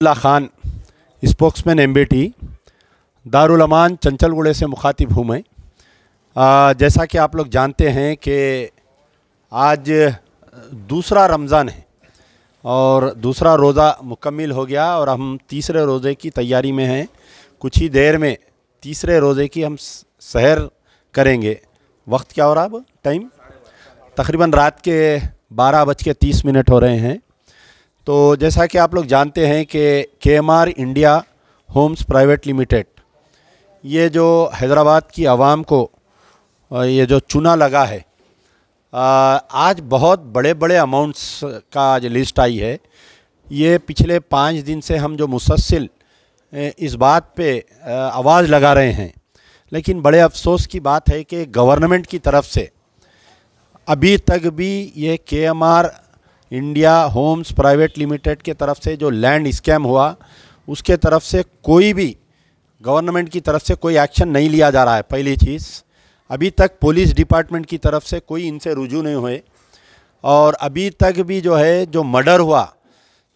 Abdullah Khan spokesman M B T Darulaman Chanchalguda से मुखातिब हूँ मैं जैसा कि आप लोग जानते हैं कि आज दूसरा रमज़ान है और दूसरा रोज़ा मुकम्मल हो गया और हम तीसरे रोज़े की तैयारी में हैं कुछ ही देर में तीसरे रोज़े की हम सहर करेंगे वक्त क्या हो रहा है अब टाइम तकरीबन रात के बारह बज के तीस मिनट हो रहे हैं तो जैसा कि आप लोग जानते हैं कि K M R India Homes private limited ये जो हैदराबाद की आवाम को ये जो चुना लगा है आज बहुत बड़े बड़े अमाउंट्स का आज लिस्ट आई है ये पिछले पाँच दिन से हम जो मुसलसिल इस बात पे आवाज़ लगा रहे हैं लेकिन बड़े अफसोस की बात है कि गवर्नमेंट की तरफ से अभी तक भी ये K M R India Homes private limited के तरफ से जो लैंड स्कैम हुआ उसके तरफ से कोई भी गवर्नमेंट की तरफ से कोई एक्शन नहीं लिया जा रहा है पहली चीज़ अभी तक पुलिस डिपार्टमेंट की तरफ से कोई इनसे रुजू नहीं हुए और अभी तक भी जो है जो मर्डर हुआ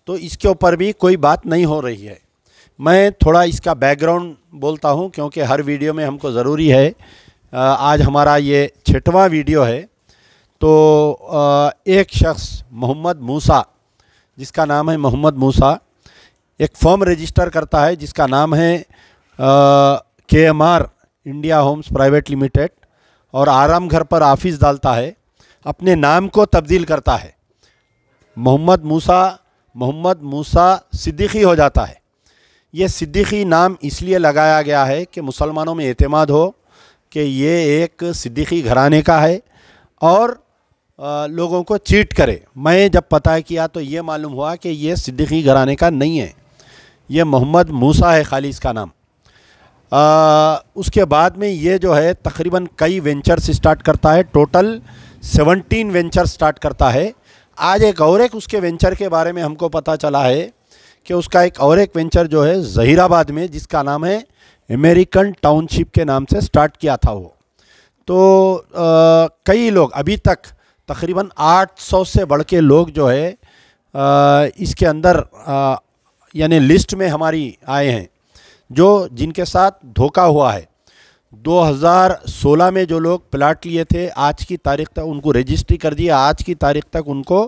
तो इसके ऊपर भी कोई बात नहीं हो रही है मैं थोड़ा इसका बैकग्राउंड बोलता हूँ क्योंकि हर वीडियो में हमको ज़रूरी है आज हमारा ये छठवां वीडियो है तो एक शख्स मोहम्मद मूसा जिसका नाम है मोहम्मद मूसा एक फॉर्म रजिस्टर करता है जिसका नाम है K M R India Homes private limited और आराम घर पर ऑफिस डालता है अपने नाम को तब्दील करता है मोहम्मद मूसा मोहम्मद मूसा सिद्दीकी हो जाता है ये सिद्दीकी नाम इसलिए लगाया गया है कि मुसलमानों में अतमाद हो कि ये एक सिद्दीकी घराने का है और लोगों को चीट करे मैं जब पता किया तो ये मालूम हुआ कि ये सिद्दीकी घराने का नहीं है ये मोहम्मद मूसा है खालिस का नाम आ, उसके बाद में ये जो है तकरीबन कई वेंचर्स स्टार्ट करता है टोटल सेवनटीन वेंचर स्टार्ट करता है आज एक और एक उसके वेंचर के बारे में हमको पता चला है कि उसका एक और एक वेंचर जो है जहीराबाद में जिसका नाम है अमेरिकन टाउनशिप के नाम से स्टार्ट किया था वो तो आ, कई लोग अभी तक तकरीबन 800 से बढ़ के लोग जो है आ, इसके अंदर यानी लिस्ट में हमारी आए हैं जो जिनके साथ धोखा हुआ है 2016 में जो लोग प्लाट लिए थे आज की तारीख तक उनको रजिस्ट्री कर दिया आज की तारीख तक उनको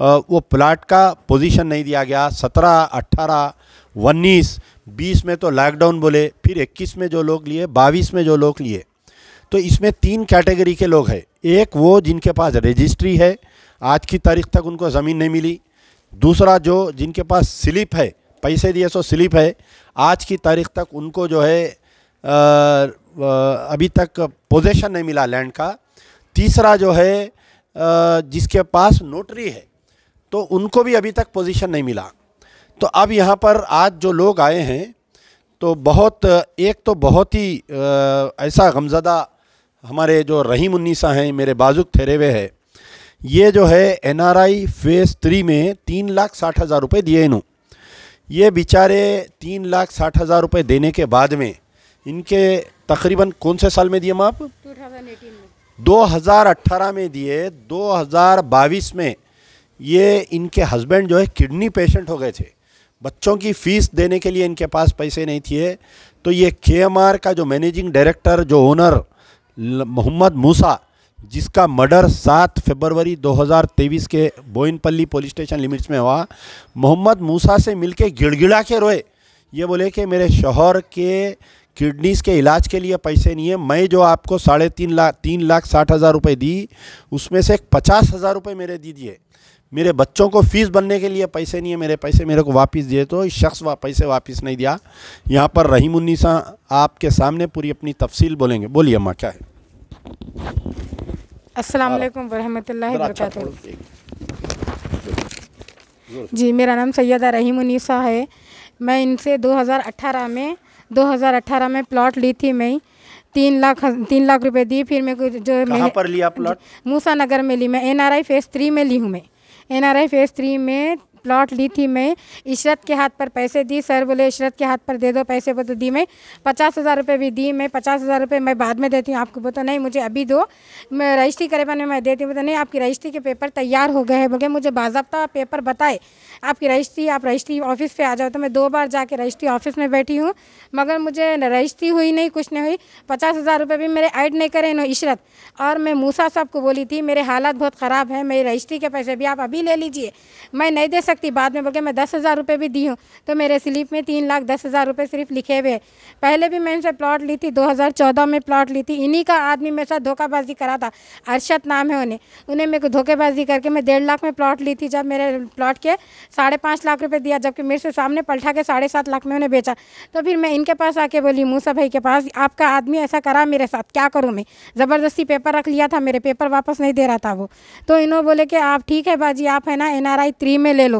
आ, वो प्लाट का पोजीशन नहीं दिया गया 17, 18, 19, 20 में तो लॉकडाउन बोले फिर 21 में जो लोग लिए 22 में जो लोग लिए तो इसमें तीन कैटेगरी के लोग हैं एक वो जिनके पास रजिस्ट्री है आज की तारीख तक उनको ज़मीन नहीं मिली दूसरा जो जिनके पास स्लिप है पैसे दिए सो स्लिप है आज की तारीख तक उनको जो है आ, अभी तक पोजेशन नहीं मिला लैंड का तीसरा जो है आ, जिसके पास नोटरी है तो उनको भी अभी तक पोजीशन नहीं मिला तो अब यहाँ पर आज जो लोग आए हैं तो बहुत एक तो बहुत ही ऐसा गमज़दा हमारे जो रहीम उन्नीसा हैं मेरे बाजुक थेरेवे है ये जो है एनआरआई फेज़ थ्री में तीन लाख साठ हज़ार रुपये दिए इन्हों ये बेचारे तीन लाख साठ हज़ार रुपये देने के बाद में इनके तकरीबन कौन से साल में दिए माप दो हज़ार अट्ठारह में दिए दो हज़ार बाईस में ये इनके हस्बैंड जो है किडनी पेशेंट हो गए थे बच्चों की फ़ीस देने के लिए इनके पास पैसे नहीं थे तो ये के का जो मैनेजिंग डायरेक्टर जो ओनर मोहम्मद मूसा जिसका मर्डर 7 फरवरी 2023 के बोइनपल्ली पुलिस स्टेशन लिमिट्स में हुआ मोहम्मद मूसा से मिलके गिड़गिड़ा के रोए ये बोले कि मेरे शोहर के किडनीज़ के इलाज के लिए पैसे नहीं है मैं जो आपको साढ़े तीन लाख तीन लाख साठ हज़ार रुपये दी उसमें से पचास हज़ार रुपये मेरे दी दिए मेरे बच्चों को फीस बनने के लिए पैसे नहीं है मेरे पैसे मेरे को वापस दिए तो इस शख्स वा, पैसे वापस नहीं दिया यहाँ पर रहीम उन्नीसा आपके सामने पूरी अपनी तफसील बोलेंगे बोलिए अम्मा क्या है अस्सलाम वालेकुम वरहमतुल्लाहि अच्छा वबरकातुहू जी मेरा नाम सैयदा रहीम उनीसा है मैं इनसे 2018 में 2018 में प्लॉट ली थी मैं तीन लाख तीन लाख रुपए दी फिर मैं कुछ जो मैं पर लिया प्लॉट मूसा नगर में ली मैं एनआरआई फेस थ्री में ली हूँ मैं एनआरआई फेस थ्री में प्लॉट ली थी मैं इशरत के हाथ पर पैसे दी सर बोले इशरत के हाथ पर दे दो पैसे वो तो दी मैं पचास हज़ार रुपये भी दी मैं पचास हज़ार रुपये मैं बाद में देती हूँ आपको बोलता नहीं मुझे अभी दो मैं रजिस्ट्री करे बने मैं देती हूँ बोलता नहीं आपकी रजिस्ट्री के पेपर तैयार हो गए हैं बोले मुझे बाबा पेपर बताए आपकी रजिस्ट्री आप रजिस्ट्री ऑफिस पर आ जाओ तो मैं दो बार जाके रजिस्ट्री ऑफिस में बैठी हूँ मगर मुझे रजिस्ट्री हुई नहीं कुछ नहीं हुई पचास हज़ार रुपये भी मेरे ऐड नहीं करे इन्होंने इशरत और मैं मूसा साहब को बोली थी मेरे हालात बहुत ख़राब है मेरी रजिस्ट्री के पैसे भी आप अभी ले लीजिए मैं नहीं दे सकती बाद में बोल के मैं दस हज़ार रुपये भी दी हूँ तो मेरे स्लिप में तीन लाख दस हज़ार रुपये सिर्फ लिखे हुए पहले भी मैं इनसे प्लॉट ली थी 2014 में प्लॉट ली थी इन्हीं का आदमी मेरे साथ धोखाबाजी करा था अरशद नाम है उन्हें उन्हें मेरे को धोखेबाजी करके मैं डेढ़ लाख में प्लॉट ली थी जब मेरे प्लॉट के साढ़े लाख रुपये दिया जबकि मेरे से सामने पलटा के साढ़े सात लाख में उन्हें बेचा तो फिर मैं इनके पास आके बोली मूसा भाई के पास आपका आदमी ऐसा करा मेरे साथ क्या करूँ मैं ज़बरदस्ती पेपर रख लिया था मेरे पेपर वापस नहीं दे रहा था वो तो इन्होंने बोले कि आप ठीक है बाजी आप है ना एन आर थ्री में ले लो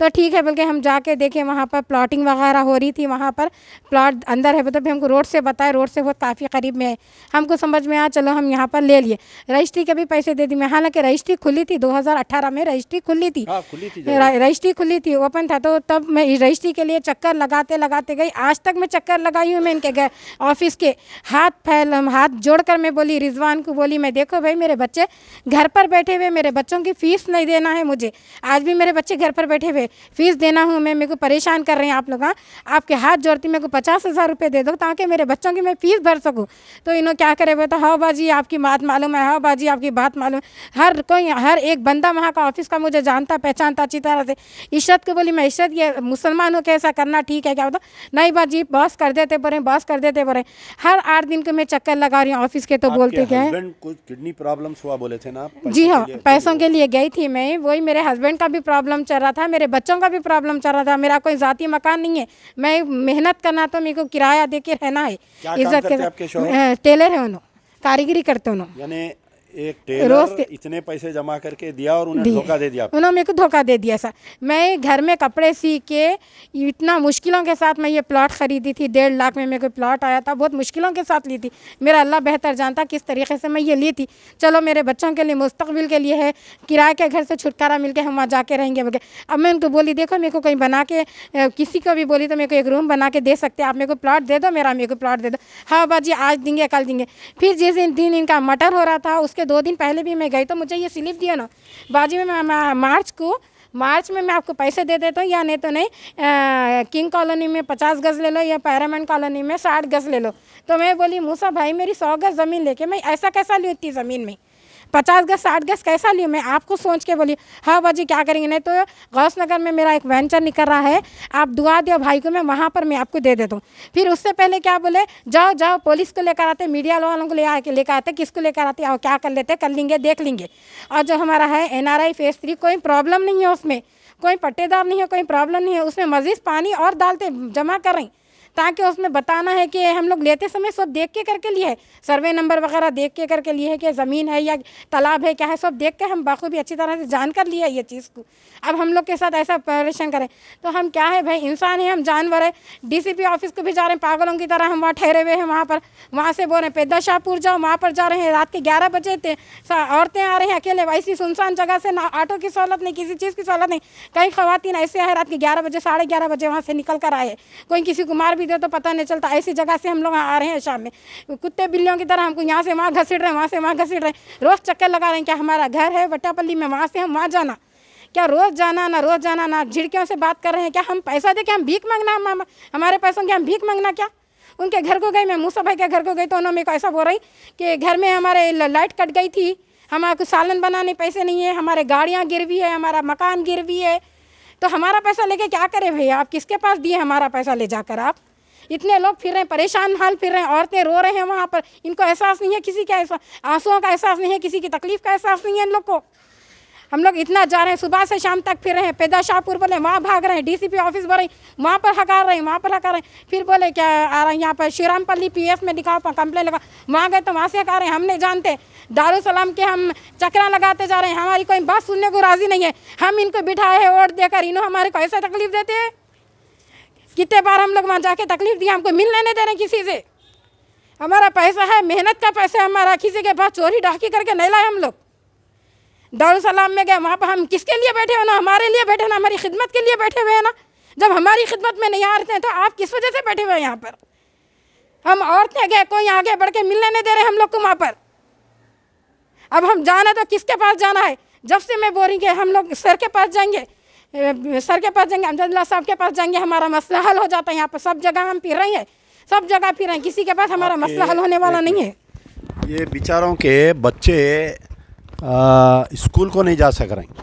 तो ठीक है बल्कि हम जाके देखे वहाँ पर प्लॉटिंग वगैरह हो रही थी वहाँ पर प्लॉट अंदर है मतलब हमको रोड से बताए रोड से बहुत काफ़ी करीब में है हमको समझ में आया चलो हम यहाँ पर ले लिए रजिस्ट्री के भी पैसे दे दी मैं हालांकि रजिस्ट्री खुली थी दो में रजिस्ट्री खुली थी हाँ, रजिस्ट्री खुली थी ओपन था तो तब मैं रजिस्ट्री के लिए चक्कर लगाते लगाते गई आज तक मैं चक्कर लगाई हूँ मैं इनके ऑफिस के हाथ फैल हाथ जोड़कर मैं बोली रिजवान को बोली मैं देखो भाई मेरे बच्चे घर पर बैठे हुए मेरे बच्चों की फीस नहीं देना है मुझे आज भी मेरे बच्चे घर पर बैठे हुए रहे फीस देना हूँ मैं मेरे को परेशान कर रहे हैं आप लोग हाँ। आपके हाथ जोड़ती मेरे को पचास हज़ार रुपये दे दो ताकि मेरे बच्चों की मैं फ़ीस भर सकूँ तो इन्हों क्या करे बोलता हाओ बाजी आपकी बात मालूम है हाओ बाजी आपकी बात मालूम हर कोई हर एक बंदा वहाँ का ऑफिस का मुझे जानता पहचानता अच्छी तरह से इशरत को बोली मैं इशरत ये मुसलमान हूँ कैसा करना ठीक है क्या बोलता नहीं बाजी बॉस कर देते बोरे बॉस कर देते बोरे हर आठ दिन को मैं चक्कर लगा रही हूँ ऑफिस के तो बोलते क्या किडनी प्रॉब्लम्स हुआ बोले थे ना जी हाँ पैसों के लिए गई थी मैं वही मेरे हस्बैंड का भी प्रॉब्लम चल रहा था मेरे बच्चों का भी प्रॉब्लम चल रहा था मेरा कोई ज़ाती मकान नहीं है मैं मेहनत करना तो मेरे को किराया दे के रहना है इज्जत के हाँ, टेलर है उन्होंने कारीगरी करते उन्होंने एक टेलर इतने पैसे जमा करके दिया और उन्हें धोखा दे दिया उन्होंने मेरे को धोखा दे दिया सर मैं घर में कपड़े सी के इतना मुश्किलों के साथ मैं ये प्लॉट ख़रीदी थी डेढ़ लाख में मेरे को प्लॉट आया था बहुत मुश्किलों के साथ ली थी मेरा अल्लाह बेहतर जानता किस तरीके से मैं ये ली थी चलो मेरे बच्चों के लिए मुस्तबिल के लिए है किराए के घर से छुटकारा मिल के हम वहाँ जाके रहेंगे बगैर अब मैं उनको बोली देखो मेरे को कहीं बना के किसी को भी बोली तो मेरे को एक रूम बना के दे सकते आप मेरे को प्लाट दे दो मेरा मेरे को प्लाट दे दो हाँ बाजी आज देंगे कल देंगे फिर जिस दिन इनका मटर हो रहा था उसके के दो दिन पहले भी मैं गई तो मुझे ये स्लिप दिया ना बाजी में मार्च को मार्च में मैं आपको पैसे दे देता हूँ या नहीं तो नहीं आ, किंग कॉलोनी में पचास गज ले लो या पैरामेंट कॉलोनी में साठ गज ले लो तो मैं बोली मूसा भाई मेरी सौ गज ज़मीन लेके मैं ऐसा कैसा ली इतनी ज़मीन में पचास गज साठ गज कैसा लियो मैं आपको सोच के बोली हाँ भाजी क्या करेंगे नहीं तो गौस नगर में मेरा एक वेंचर निकल रहा है आप दुआ दो भाई को मैं वहाँ पर मैं आपको दे देता हूँ फिर उससे पहले क्या बोले जाओ जाओ पुलिस को लेकर आते मीडिया वालों को ले आके लेकर आते किसको लेकर आते और क्या कर लेते कर लेंगे देख लेंगे और जो हमारा है एन आर फेस थ्री कोई प्रॉब्लम नहीं है उसमें कोई पट्टेदार नहीं है कोई प्रॉब्लम नहीं है उसमें मजीद पानी और डालते जमा करें ताकि उसमें बताना है कि हम लोग लेते समय सब देख के करके लिए है सर्वे नंबर वगैरह देख के करके लिए है कि ज़मीन है या तालाब है क्या है सब देख के हम बाखूबी अच्छी तरह से जान कर लिए ये चीज़ को अब हम लोग के साथ ऐसा परेशान करें तो हम क्या है भाई इंसान है हम जानवर है डी ऑफिस को भी जा रहे हैं पागलों की तरह हम वहाँ ठहरे हुए हैं वहाँ पर वहाँ से बोल रहे हैं पैदा शाहपुर जाओ वहाँ पर जा रहे हैं रात के ग्यारह बजे औरतें आ रही हैं अकेले ऐसी सुनसान जगह से ना ऑटो की सहूलत नहीं किसी चीज़ की सहूलत नहीं कई खातन ऐसे हैं रात के ग्यारह बजे साढ़े ग्यारह बजे वहाँ से निकल कर आए कोई किसी को मार भी दे तो पता नहीं चलता ऐसी जगह से हम लोग आ रहे हैं शाम में कुत्ते बिल्लियों की तरह हमको यहाँ से वहाँ घसीट रहे हैं वहाँ से वहाँ घसीट रहे हैं रोज़ चक्कर लगा रहे हैं क्या हमारा घर है वट्टापल्ली में वहाँ से हम वहाँ जाना क्या रोज़ जाना ना रोज़ जाना ना झिड़कियों से बात कर रहे हैं क्या हम पैसा दे के हम भीख मांगना हम, हमारे पैसों के हम भीख मांगना क्या उनके घर को गई मैं मूसा भाई के घर को गई तो उन्होंने मेरे को ऐसा बोल रही कि घर में हमारे लाइट कट गई थी हमारे को सालन बनाने पैसे नहीं है हमारे गाड़ियाँ गिर भी है हमारा मकान गिर भी है तो हमारा पैसा लेके क्या करें भैया आप किसके पास दिए हमारा पैसा ले जाकर आप इतने लोग फिर रहे हैं परेशान हाल फिर रहे हैं औरतें रो रहे हैं वहाँ पर इनको एहसास नहीं है किसी का एहसास आंसुओं का एहसास नहीं है किसी की तकलीफ़ का एहसास नहीं है इन लोग को हम लोग इतना जा रहे हैं सुबह से शाम तक फिर रहे हैं पैदा शाहपुर बोले वहाँ भाग रहे हैं डीसीपी ऑफिस रहे वहाँ पर हकार रहे हैं वहाँ पर हका रहे हैं फिर बोले क्या आ रहा है यहाँ पर श्रीरामपल्ली पीएफ में दिखाओ कंप्लेन लगा वहाँ गए तो वहाँ से हका रहे हैं हम नहीं जानते सलाम के हम चक्रा लगाते जा रहे हैं हमारी कोई बात सुनने को राज़ी नहीं है हम इनको बिठाए हैं वोट देकर इन्हों हमारे को ऐसा तकलीफ देते हैं कितने बार हम लोग वहाँ जाके तकलीफ दिया हमको मिलने नहीं दे रहे किसी से हमारा पैसा है मेहनत का पैसा हमारा किसी के पास चोरी डाकी करके नहीं लाए हम लोग दारूसलाम में गए वहाँ पर हम किसके लिए बैठे हो ना हमारे लिए बैठे ना हमारी खिदमत के लिए बैठे हुए हैं ना जब हमारी खिदमत में नहीं आ रहे हैं तो आप किस वजह से बैठे हुए हैं यहाँ पर हम औरतें गए कोई आगे बढ़ के मिलने नहीं दे रहे हम लोग को वहाँ पर अब हम जाना तो किसके पास जाना है जब से मैं बोरिंग है हम लोग सर के पास जाएंगे सर के पास जाएंगे अमजदुल्ला साहब के पास जाएंगे हमारा मसला हल हो जाता है यहाँ पर सब जगह हम फिर रहे हैं सब जगह फिर रहे हैं किसी के पास हमारा मसला हल होने वाला नहीं है ये बेचारों के बच्चे स्कूल को नहीं जा सक रहे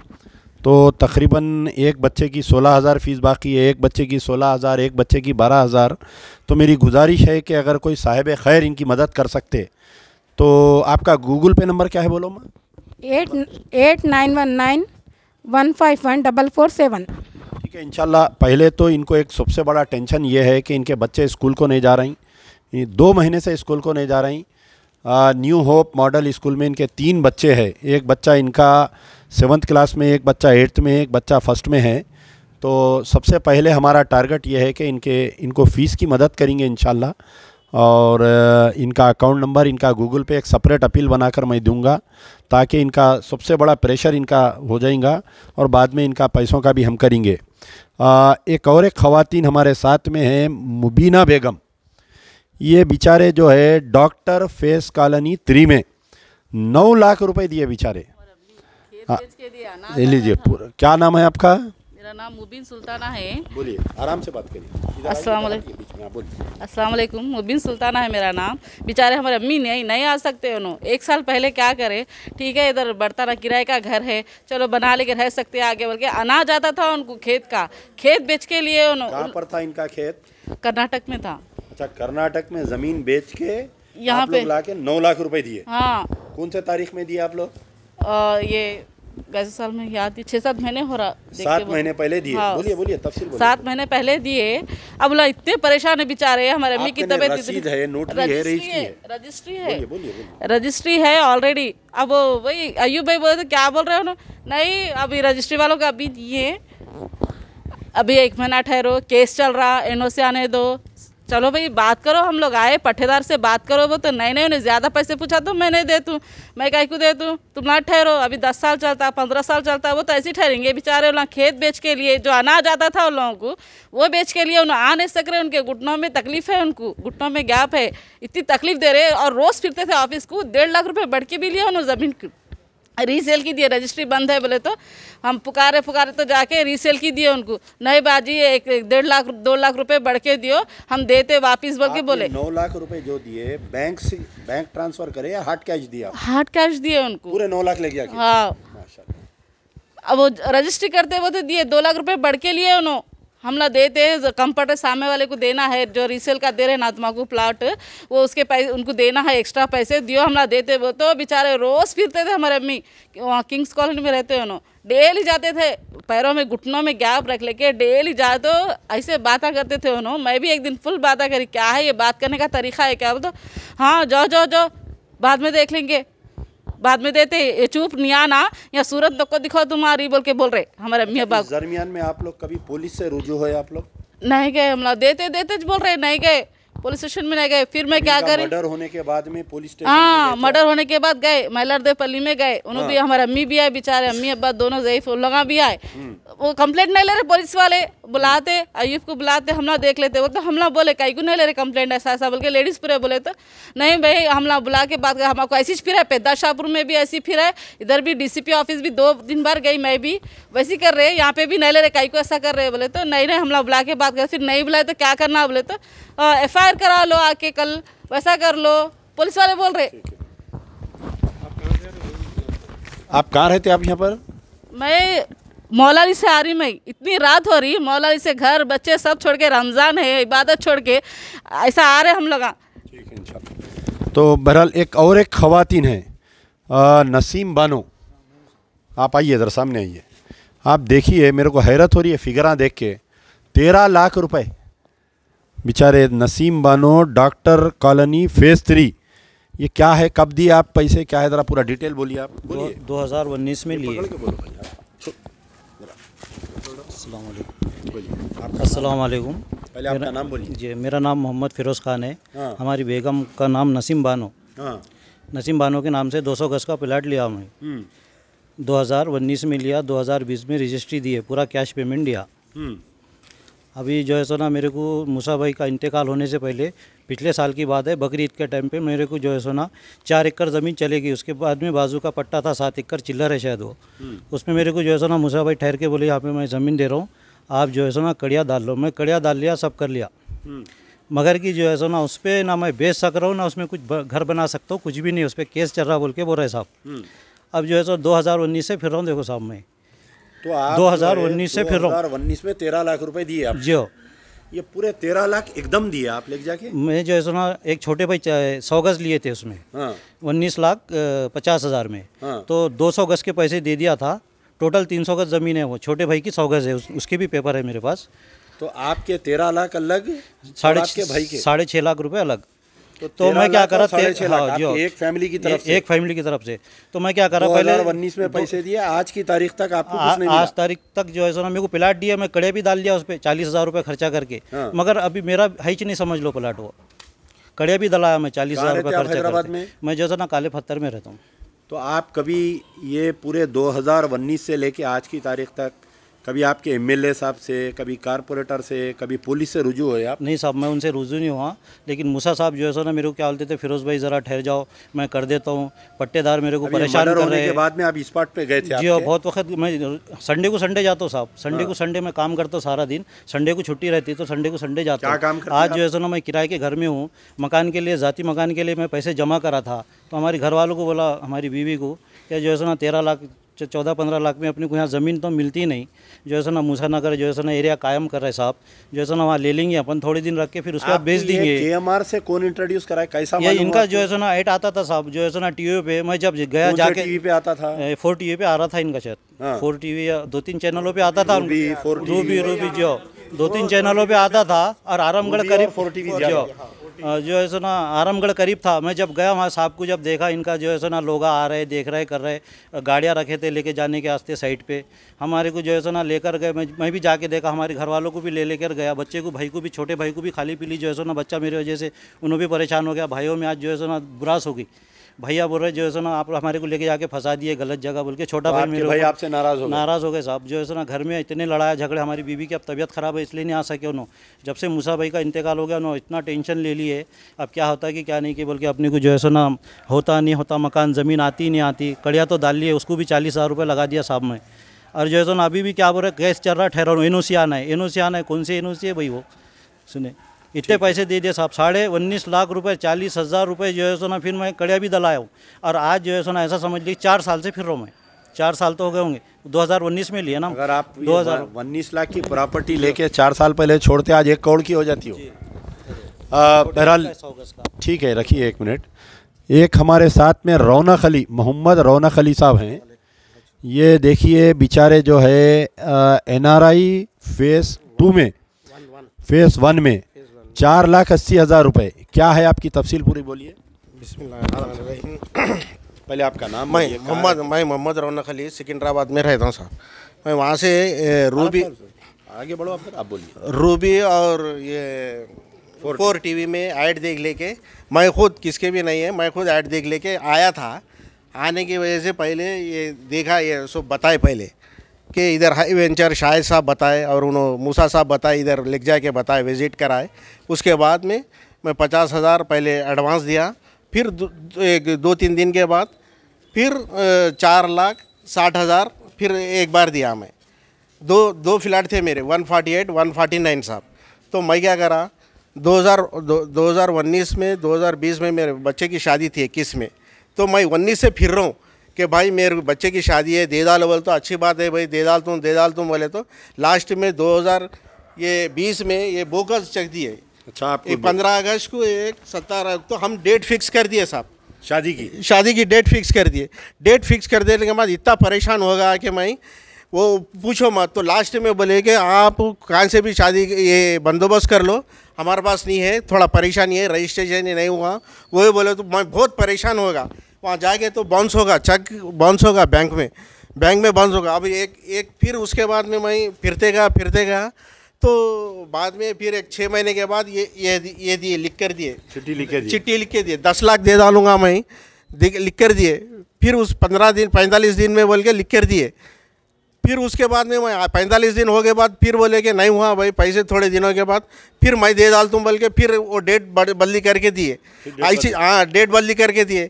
तो तकरीबन एक बच्चे की सोलह हज़ार फ़ीस बाकी है एक बच्चे की सोलह हज़ार एक बच्चे की बारह हज़ार तो मेरी गुजारिश है कि अगर कोई साहिब खैर इनकी मदद कर सकते तो आपका गूगल पे नंबर क्या है बोलो माँ eight eight nine one nine one five one double four seven ठीक है इनशाला पहले तो इनको एक सबसे बड़ा टेंशन ये है कि इनके बच्चे स्कूल को नहीं जा रही दो महीने से स्कूल को नहीं जा रही न्यू होप मॉडल स्कूल में इनके तीन बच्चे हैं एक बच्चा इनका सेवन्थ क्लास में एक बच्चा एट्थ में एक बच्चा फर्स्ट में है तो सबसे पहले हमारा टारगेट ये है कि इनके इनको फ़ीस की मदद करेंगे इन और इनका अकाउंट नंबर इनका गूगल पे एक सेपरेट अपील बनाकर मैं दूंगा ताकि इनका सबसे बड़ा प्रेशर इनका हो जाएगा और बाद में इनका पैसों का भी हम करेंगे आ, एक और एक ख़वान हमारे साथ में है मुबीना बेगम ये बेचारे जो है डॉक्टर फेस कॉलोनी त्री में नौ लाख रुपए दिए बेचारे हाँ, लीजिए पूरा क्या नाम है आपका मेरा नाम मुबीन सुल्ताना है बोलिए आराम से बात करिए अस्सलाम वालेकुम मुबीन सुल्ताना है मेरा नाम बेचारे हमारे अम्मी नहीं नहीं आ सकते उन्होंने एक साल पहले क्या करें ठीक है इधर बढ़ता ना किराए का घर है चलो बना लेके रह सकते आगे बढ़ के अनाज जाता था उनको खेत का खेत बेच के लिए उन्होंने पर था इनका खेत कर्नाटक में था अच्छा कर्नाटक में जमीन बेच के यहाँ पे ला के नौ लाख रुपए दिए हाँ कौन से तारीख में दिए आप लोग ये गैस साल में याद छः सात महीने हो रहा सात महीने पहले दिए हाँ, बोलिए बोलिए तफसील सात महीने पहले दिए अब बोला इतने परेशान है बेचारे हमारे अम्मी की तबीयत रजिस्ट्री है रजिस्ट्री है ऑलरेडी अब वही अयुब भाई बोले तो क्या बोल रहे हो ना नहीं अभी रजिस्ट्री वालों का अभी दिए अभी एक महीना ठहरो केस चल रहा एनओसी आने दो चलो भाई बात करो हम लोग आए पठेदार से बात करो वो तो नहीं नहीं उन्हें ज़्यादा पैसे पूछा तो मैं नहीं दे दूँ मैं कहीं क्यों दे दूँ तुम ना ठहरो अभी दस साल चलता पंद्रह साल चलता वो तो ऐसे ही ठहरेंगे बेचारे वहाँ खेत बेच के लिए जो अनाज आता था उन लोगों को वो बेच के लिए उन्हें आ नहीं सक रहे उनके घुटनों में तकलीफ है उनको घुटनों में गैप है इतनी तकलीफ दे रहे और रोज़ फिरते थे ऑफिस को डेढ़ लाख रुपये बढ़ के भी लिए उन्होंने ज़मीन रीसेल की दिए रजिस्ट्री बंद है बोले तो हम पुकारे पुकारे तो जाके रीसेल की दिए उनको नहीं बाजी एक, डेढ़ लाख दो लाख रुपए बढ़ के दियो हम देते वापस बोल के बोले नौ लाख रुपए जो दिए बैंक से बैंक ट्रांसफर करे या हार्ड कैश दिया हार्ड कैश दिए उनको पूरे नौ लाख ले गया हाँ अब वो रजिस्ट्री करते वो तो दिए दो लाख रुपये बढ़ के लिए उन्होंने हमला देते हैं कंप्यूटर सामने वाले को देना है जो रीसेल का दे रहे ना को प्लाट वो उसके पैसे उनको देना है एक्स्ट्रा पैसे दियो हमला देते वो तो बेचारे रोज़ फिरते थे हमारे अम्मी वहाँ किंग्स कॉलोनी में रहते उन्होंने डेली जाते थे पैरों में घुटनों में गैप रख लेके डेली जा तो ऐसे बातें करते थे उन्होंने मैं भी एक दिन फुल बातें करी क्या है ये बात करने का तरीका है क्या बोलते हाँ जाओ जाओ जाओ बाद में देख लेंगे बाद में देते चुप नहीं आना या सूरत को दिखाओ तुम्हारी बोल के बोल रहे हमारे मियाँ बाग दरमियान में आप लोग कभी पुलिस से रुजू हुए आप लोग नहीं गए हम लोग देते देते बोल रहे नहीं गए पुलिस स्टेशन में नहीं गए फिर मैं क्या करें मर्डर होने के बाद में पुलिस हाँ मर्डर होने के बाद गए महिला पल्ली में गए उन्होंने हमारे भी अम्मी भी आए बेचारे अम्मी अब्बा दोनों जयफ उन लोग भी आए हम्म। वो कंप्लेंट नहीं ले रहे पुलिस वाले बुलाते अयूब को बुलाते हमला देख लेते वो तो हमला बोले कहीं को नहीं ले रहे कंप्लेंट ऐसा ऐसा बोल के लेडीज़ पूरे बोले तो नहीं भाई हमला बुला के बात हम आपको ऐसी फिर है पैदा शाहपुर में भी ऐसी फिर है इधर भी डीसीपी ऑफिस भी दो दिन बार गई मैं भी वैसी कर रहे यहाँ पे भी नहीं ले रहे कहीं को ऐसा कर रहे बोले तो नहीं नहीं हमला बुला के बात कर फिर नहीं बुलाए तो क्या करना बोले तो एफ आई करा लो आके कल वैसा कर लो पुलिस वाले बोल रहे आप कहाँ रहते आप यहाँ पर मैं मौलाली से आ रही मैं इतनी रात हो रही मौलाली से घर बच्चे सब छोड़ के रमज़ान है इबादत छोड़ के ऐसा आ रहे हम लोग तो बहरहाल एक और एक खातिन है आ, नसीम बानो आप आइए ज़रा सामने आइए आप देखिए मेरे को हैरत हो रही है फिगर देख के तेरह लाख रुपए बेचारे Naseem Bano doctor colony phase three ये क्या है कब दिए आप पैसे क्या है ज़रा पूरा डिटेल बोलिए आप बोलिए दो हज़ार उन्नीस में लिए अस्सलाम वालेकुम पहले आपका नाम बोलिए जी मेरा नाम मोहम्मद फिरोज़ खान है हाँ। हमारी बेगम का नाम नसीम बानो हाँ। नसीम बानो के नाम से 200 गज का प्लाट लिया हमने हम्म। दो उन्नीस में लिया 2020 में रजिस्ट्री दी है पूरा कैश पेमेंट दिया हम्म। अभी जो है सो ना मेरे को मूसा भाई का इंतकाल होने से पहले पिछले साल की बात है बकरी ईद के टाइम पे मेरे को जो है सो ना चार एकड़ ज़मीन चलेगी उसके बाद में बाजू का पट्टा था सात एकड़ चिल्लर है शायद वो हम्म। उसमें मेरे को जो है सो ना मुसा भाई ठहर के बोले यहाँ पे मैं ज़मीन दे रहा हूँ आप जो है सो ना कड़िया डाल लो मैं कड़िया डाल लिया सब कर लिया हम्म। मगर की जो है सो ना उस पर ना मैं बेच सक रहा हूँ ना उसमें कुछ घर बना सकता हूँ कुछ भी नहीं उस पर केस चल रहा बोल के बोल रहे साहब हम्म। अब जो है सो दो से फिर रहा हूँ देखो साहब मैं तो दो हजार उन्नीस से फिर रहा हूँ उन्नीस में तेरह लाख रुपए दिए आप जी ये पूरे तेरह लाख एकदम दिए आप लेके जाके मैं जो है सो ना एक छोटे भाई सौ गज लिए थे उसमें हाँ। उन्नीस लाख पचास हज़ार में हाँ। तो दो सौ गज के पैसे दे दिया था टोटल तीन सौ गज ज़मीन है वो छोटे भाई की सौ गज है उस, उसके भी पेपर है मेरे पास तो आपके तेरह लाख अलग साढ़े भाई साढ़े छः लाख रुपये अलग तो, तो मैं क्या करा साढ़े छह लाख हाँ, एक फैमिली की तरफ से एक फैमिली की तरफ से तो मैं क्या करा पहले उन्नीस में पैसे दिए आज की तारीख तक आपको आ, कुछ नहीं आज तारीख तक जो है सो ना मेरे को प्लाट दिया मैं कड़े भी डाल दिया उस पर चालीस हज़ार रुपये खर्चा करके हाँ। मगर अभी मेरा हिच नहीं समझ लो प्लाट वो कड़े भी डलाया मैं चालीस हज़ार रुपये खर्चा में मैं जैसा ना काले पत्थर में रहता हूँ तो आप कभी ये पूरे उन्नीस से लेके आज की तारीख तक कभी आपके एमएलए साहब से कभी कारपोरेटर से कभी पुलिस से रुजू हुए आप नहीं साहब मैं उनसे रुजू नहीं हुआ लेकिन मूसा साहब जो है सो ना मेरे को क्या बोलते थे फिरोज भाई ज़रा ठहर जाओ मैं कर देता हूँ पट्टेदार मेरे को परेशान कर रहे हैं बाद में आप पार्ट पे गए थे जी हाँ बहुत वक्त मैं संडे को संडे जाता हूँ साहब संडे हाँ। को संडे मैं काम करता सारा दिन संडे को छुट्टी रहती तो संडे को संडे जाता हूँ आज जो है सो ना मैं किराए के घर में हूँ मकान के लिए ज़ाती मकान के लिए मैं पैसे जमा करा था तो हमारे घर वालों को बोला हमारी बीवी को क्या जो है सो ना तेरह लाख चौदह पंद्रह लाख में अपने को यहाँ ज़मीन तो मिलती नहीं जो है ना मूसा नगर जो है ना एरिया कायम कर रहे साहब जो है ना वहाँ ले लेंगे अपन थोड़े दिन रख के फिर उसका बेच देंगे के से कौन इंट्रोड्यूस करा है कैसा ये इनका जो है ना एट आता था साहब जो है ना टीवी पे मैं जब गया जाके टीवी पे आता था फोर टी पे आ रहा था इनका शायद फोर हाँ। टी या दो तीन चैनलों पे आता था रूबी रूबी जो दो तीन चैनलों पे आता था और आरामगढ़ करीब फोर टी जो जो है सो ना आरामगढ़ करीब था मैं जब गया वहाँ साहब को जब देखा इनका जो है सो ना लोग आ रहे देख रहे कर रहे गाड़ियाँ रखे थे लेके जाने के आस्ते साइड पे हमारे को जो है सो ना लेकर गए मैं मैं भी जाके देखा हमारे घर वालों को भी ले लेकर गया बच्चे को भाई को भी छोटे भाई को भी खाली पीली जो है सो ना बच्चा मेरी वजह से उन्होंने भी परेशान हो गया भाइयों में आज जो है सो ना बुरास हो गई भैया बोल रहे जो है सो ना आप हमारे को लेके जाके फंसा दिए गलत जगह बोल के छोटा भाई मेरे भाई आपसे नाराज हो नाराज हो गए साहब जो है सो ना घर में इतने लड़ाया झगड़े हमारी बीबी की अब तबियत खराब है इसलिए नहीं आ सके उन्होंने जब से मूसा भाई का इंतकाल हो गया उन्होंने इतना टेंशन ले लिए अब क्या होता है कि क्या नहीं कि बोल के अपने को जो है सो ना होता नहीं होता मकान ज़मीन आती नहीं आती कड़िया तो डाल लिए उसको भी चालीस हज़ार रुपये लगा दिया साहब में और जो है सो ना अभी भी क्या बोल रहे गैस चल रहा है ठहरा एन ओ सी आना है एन सी आना है कौन सी एन सी है भाई वो सुने इतने पैसे दे दिए साहब साढ़े उन्नीस लाख रुपए चालीस हज़ार रुपये जो है सो ना फिर मैं कड़िया भी दलाया हूँ और आज जो है सो ना ऐसा समझ लीजिए चार साल से फिर रहा हूँ मैं चार साल तो हो गए होंगे 2019 में लिए ना अगर आप 2019 लाख की प्रॉपर्टी लेके चार साल पहले छोड़ते आज एक करोड़ की हो जाती हो बहरहाल ठीक है रखिए एक मिनट एक हमारे साथ में रौनक अली मोहम्मद रौनक अली साहब हैं ये देखिए बेचारे जो है N R I phase two में फेस वन में चार लाख अस्सी हज़ार रुपये क्या है आपकी तफसील पूरी बोलिए पहले आपका नाम मैं मोहम्मद मैं मोहम्मद रौनक अली सिकंदराबाद में रहता हूँ साहब मैं वहाँ से रूबी हाँ, आगे बढ़ो आप आप बोलिए रूबी और ये फोर, फोर टीवी में ऐड देख लेके मैं खुद किसके भी नहीं है मैं खुद ऐड देख लेके आया था आने की वजह से पहले ये देखा ये सब बताए पहले कि इधर हाई वेंचर शाहिद साहब बताए और उन्होंने मूसा साहब बताए इधर लिख जा के बताए विज़िट कराए उसके बाद में मैं पचास हज़ार पहले एडवांस दिया फिर दो, एक दो तीन दिन के बाद फिर चार लाख साठ हज़ार फिर एक बार दिया मैं दो दो फ्लैट थे मेरे 148 149 साहब तो मैं क्या करा 2000 उन्नीस में 2020 में मेरे बच्चे की शादी थी इक्कीस में तो मैं उन्नीस से फिर रहा हूँ कि भाई मेरे बच्चे की शादी है दे दाल बोले तो अच्छी बात है भाई दे दाल तुम दे दाल तुम बोले तो लास्ट में हज़ार ये बीस में ये बोकस चक दिए अच्छा आप पंद्रह अगस्त को एक सत्रह अगस्त को हम डेट फिक्स कर दिए साहब शादी की शादी की डेट फिक्स कर दिए डेट फिक्स कर देने के बाद इतना परेशान होगा कि भाई वो पूछो मत तो लास्ट में बोले कि आप कहाँ से भी शादी ये बंदोबस्त कर लो हमारे पास नहीं है थोड़ा परेशानी है रजिस्ट्रेशन नहीं हुआ वो बोले तो मैं बहुत परेशान होगा वहाँ जाएंगे तो बाउंस होगा चेक बाउंस होगा बैंक में बैंक में बाउंस होगा अब एक एक फिर उसके बाद में मैं फिरते गया फिरते गया तो बाद में फिर एक छः महीने के बाद ये ये ये दिए लिख कर दिए चिट्ठी लिख कर चिट्ठी लिख के दिए दस लाख दे डालूंगा मैं लिख कर दिए फिर उस पंद्रह दिन पैंतालीस दिन में बोल के लिख कर दिए फिर उसके बाद में मैं पैंतालीस दिन हो गए बाद फिर बोले कि नहीं हुआ भाई पैसे थोड़े दिनों के बाद फिर मैं दे डालता हूँ बोल के फिर वो डेट बदली करके दिए ऐसी हाँ डेट बदली करके दिए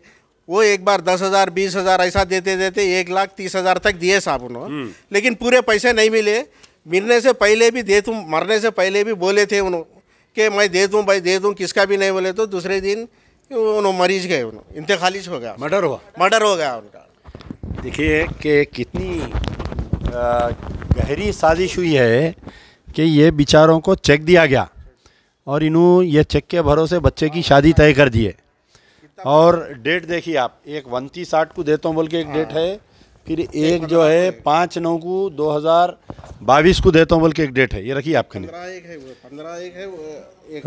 वो एक बार दस हज़ार बीस हज़ार ऐसा देते देते एक लाख तीस हज़ार तक दिए साहब हम्म। उन्होंने लेकिन पूरे पैसे नहीं मिले मिलने से पहले भी दे तू मरने से पहले भी बोले थे उन्होंने कि मैं दे दूँ भाई दे दूँ किसका भी नहीं बोले तो दूसरे दिन उन्होंने मरीज गए उन्होंने खालिज हो गया मर्डर हुआ मर्डर हो गया उनका देखिए कि कितनी गहरी साजिश हुई है कि ये बिचारों को चेक दिया गया और इन्हों ये चेक के भरोसे बच्चे की शादी तय कर दिए और डेट देखिए आप एक वंती साठ को देता हूँ बोल के एक डेट हाँ। है फिर एक, एक जो है पाँच नौ को दो हज़ार बाईस को देता हूँ बोल के एक डेट है ये रखिए आपके ने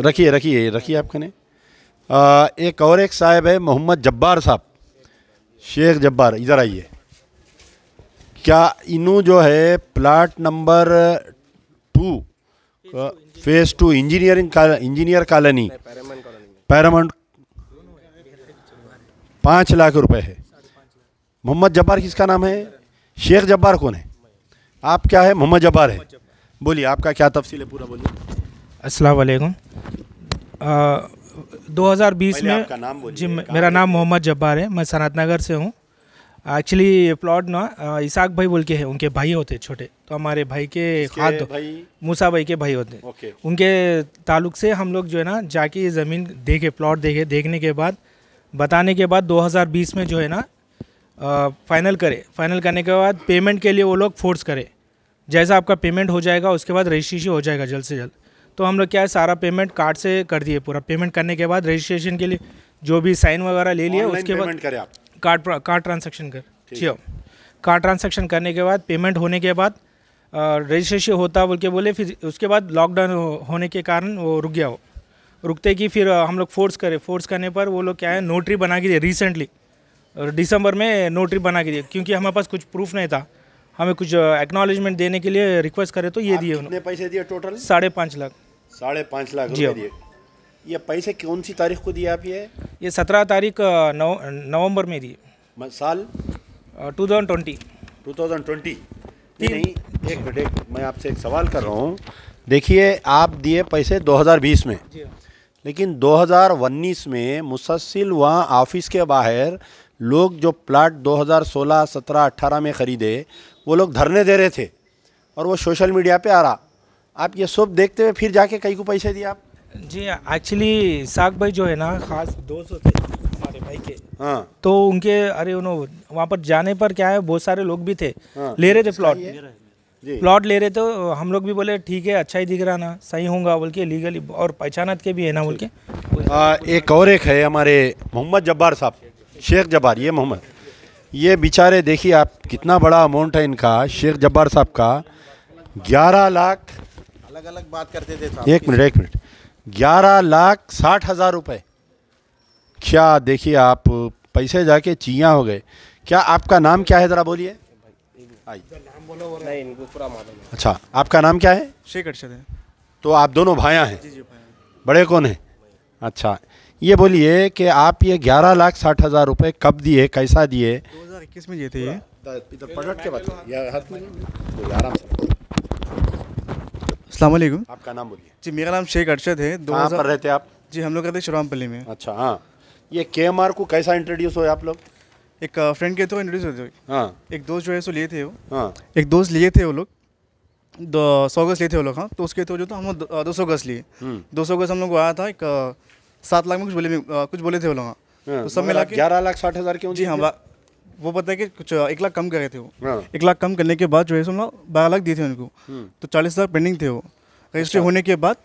रखिए रखिए रखिए हाँ। आपके ने एक और एक साहब है मोहम्मद जब्बार साहब शेख जब्बार इधर आइए क्या इनू जो है plot number two phase two engineering engineer colony Paramount पाँच लाख रुपए है मोहम्मद जब्बार किसका नाम है शेख जब्बार कौन है आप क्या है मोहम्मद जब्बार है बोलिए आपका क्या तफसील है पूरा बोलिए अस्सलाम वालेकुम 2020 में आपका नाम जी मेरा नाम मोहम्मद जब्बार है मैं सनात नगर से हूँ एक्चुअली प्लॉट ना इसाक भाई बोल के है उनके भाई होते छोटे तो हमारे भाई के खाद मूसा भाई के भाई होते ओके। उनके ताल्लुक से हम लोग जो है ना जाके ज़मीन देखे प्लॉट देखे देखने के बाद बताने के बाद 2020 में जो है ना फाइनल करे फाइनल करने के बाद पेमेंट के लिए वो लोग फोर्स करें जैसा आपका पेमेंट हो जाएगा उसके बाद रजिस्ट्रेशन हो जाएगा जल्द से जल्द तो हम लोग क्या है सारा पेमेंट कार्ड से कर दिए पूरा पेमेंट करने के बाद रजिस्ट्रेशन के लिए जो भी साइन वगैरह ले लिए उसके बाद कार्ड कार्ड ट्रांजेक्शन कर ठीक है कार्ड ट्रांजेक्शन करने के बाद पेमेंट होने के बाद रजिस्ट्रेशन होता बोल के बोले फिर उसके बाद लॉकडाउन होने के कारण वो रुक गया हो रुकते कि फिर हम लोग फोर्स करें फोर्स करने पर वो लोग क्या है नोटरी बना के दिए रिसेंटली दिसंबर में नोटरी बना के दिए क्योंकि हमारे पास कुछ प्रूफ नहीं था हमें कुछ एक्नॉलेजमेंट देने के लिए रिक्वेस्ट करे तो ये दिए उन्होंने पैसे दिए टोटल साढ़े पाँच लाख साढ़े पाँच लाख जी हाँ। दिए ये पैसे कौन सी तारीख को दिए आप ये ये सत्रह तारीख नव नवंबर में दिए साल two thousand twenty two thousand twenty नहीं एक मिनट मैं आपसे एक सवाल कर रहा हूँ देखिए आप दिए पैसे दो में हाँ। लेकिन 2019 में मुसलसिल वहाँ ऑफिस के बाहर लोग जो प्लाट 2016, 17, 18 में ख़रीदे वो लोग धरने दे रहे थे और वो सोशल मीडिया पे आ रहा आप ये सब देखते हुए फिर जाके कई को पैसे दिए आप जी एक्चुअली साग भाई जो है ना खास दोस्त थे हमारे भाई के हाँ तो उनके अरे उन्होंने वहाँ पर जाने पर क्या है बहुत सारे लोग भी थे हाँ। ले रहे थे प्लाट प्लॉट ले रहे तो हम लोग भी बोले ठीक है अच्छा ही दिख रहा ना सही होगा बोल के लीगली और पहचानत के भी है ना बोल के आ, एक और एक है हमारे मोहम्मद जब्बार साहब शेख जब्बार ये मोहम्मद ये बेचारे देखिए आप कितना बड़ा अमाउंट है इनका शेख जब्बार साहब का ग्यारह लाख अलग अलग बात करते थे एक मिनट एक मिनट ग्यारह लाख साठ हज़ार रुपये क्या देखिए आप पैसे जाके चिया हो गए क्या आपका नाम क्या है ज़रा बोलिए नहीं इनको पूरा मालूम है अच्छा आपका नाम क्या है शेख अरशद है तो आप दोनों भाया हैं जी जी भाया बड़े कौन है अच्छा ये बोलिए कि आप ये ग्यारह लाख साठ हज़ार रुपए कब दिए कैसा दिए दो में दिए थे ये तो आराम से आपका नाम बोलिए जी मेरा नाम शेख अरशद है दो रहते आप जी हम लोग रहते शुरू में अच्छा हाँ ये के को कैसा इंट्रोड्यूस हो आप लोग एक फ्रेंड के थ्रू इंट्रोड्यूस होते हाँ एक दोस्त जो है सो लिए थे वो हाँ एक दोस्त लिए थे वो लोग दो सौ गज लिए थे वो लोग हाँ तो उसके थ्रू जो था हम दो सौ गज लिए हम्म। दो सौ गज हम लोग आया था एक सात लाख में कुछ बोले कुछ बोले थे वो लोग हाँ, हाँ तो सब मिला के ग्यारह लाख साठ हज़ार के जी हाँ वो पता है कि कुछ एक लाख कम करे थे वो हाँ। एक लाख कम करने के बाद जो है सो बारह लाख दिए थे उनको हम्म। तो चालीस हज़ार पेंडिंग थे वो अच्छा। रजिस्ट्री होने के बाद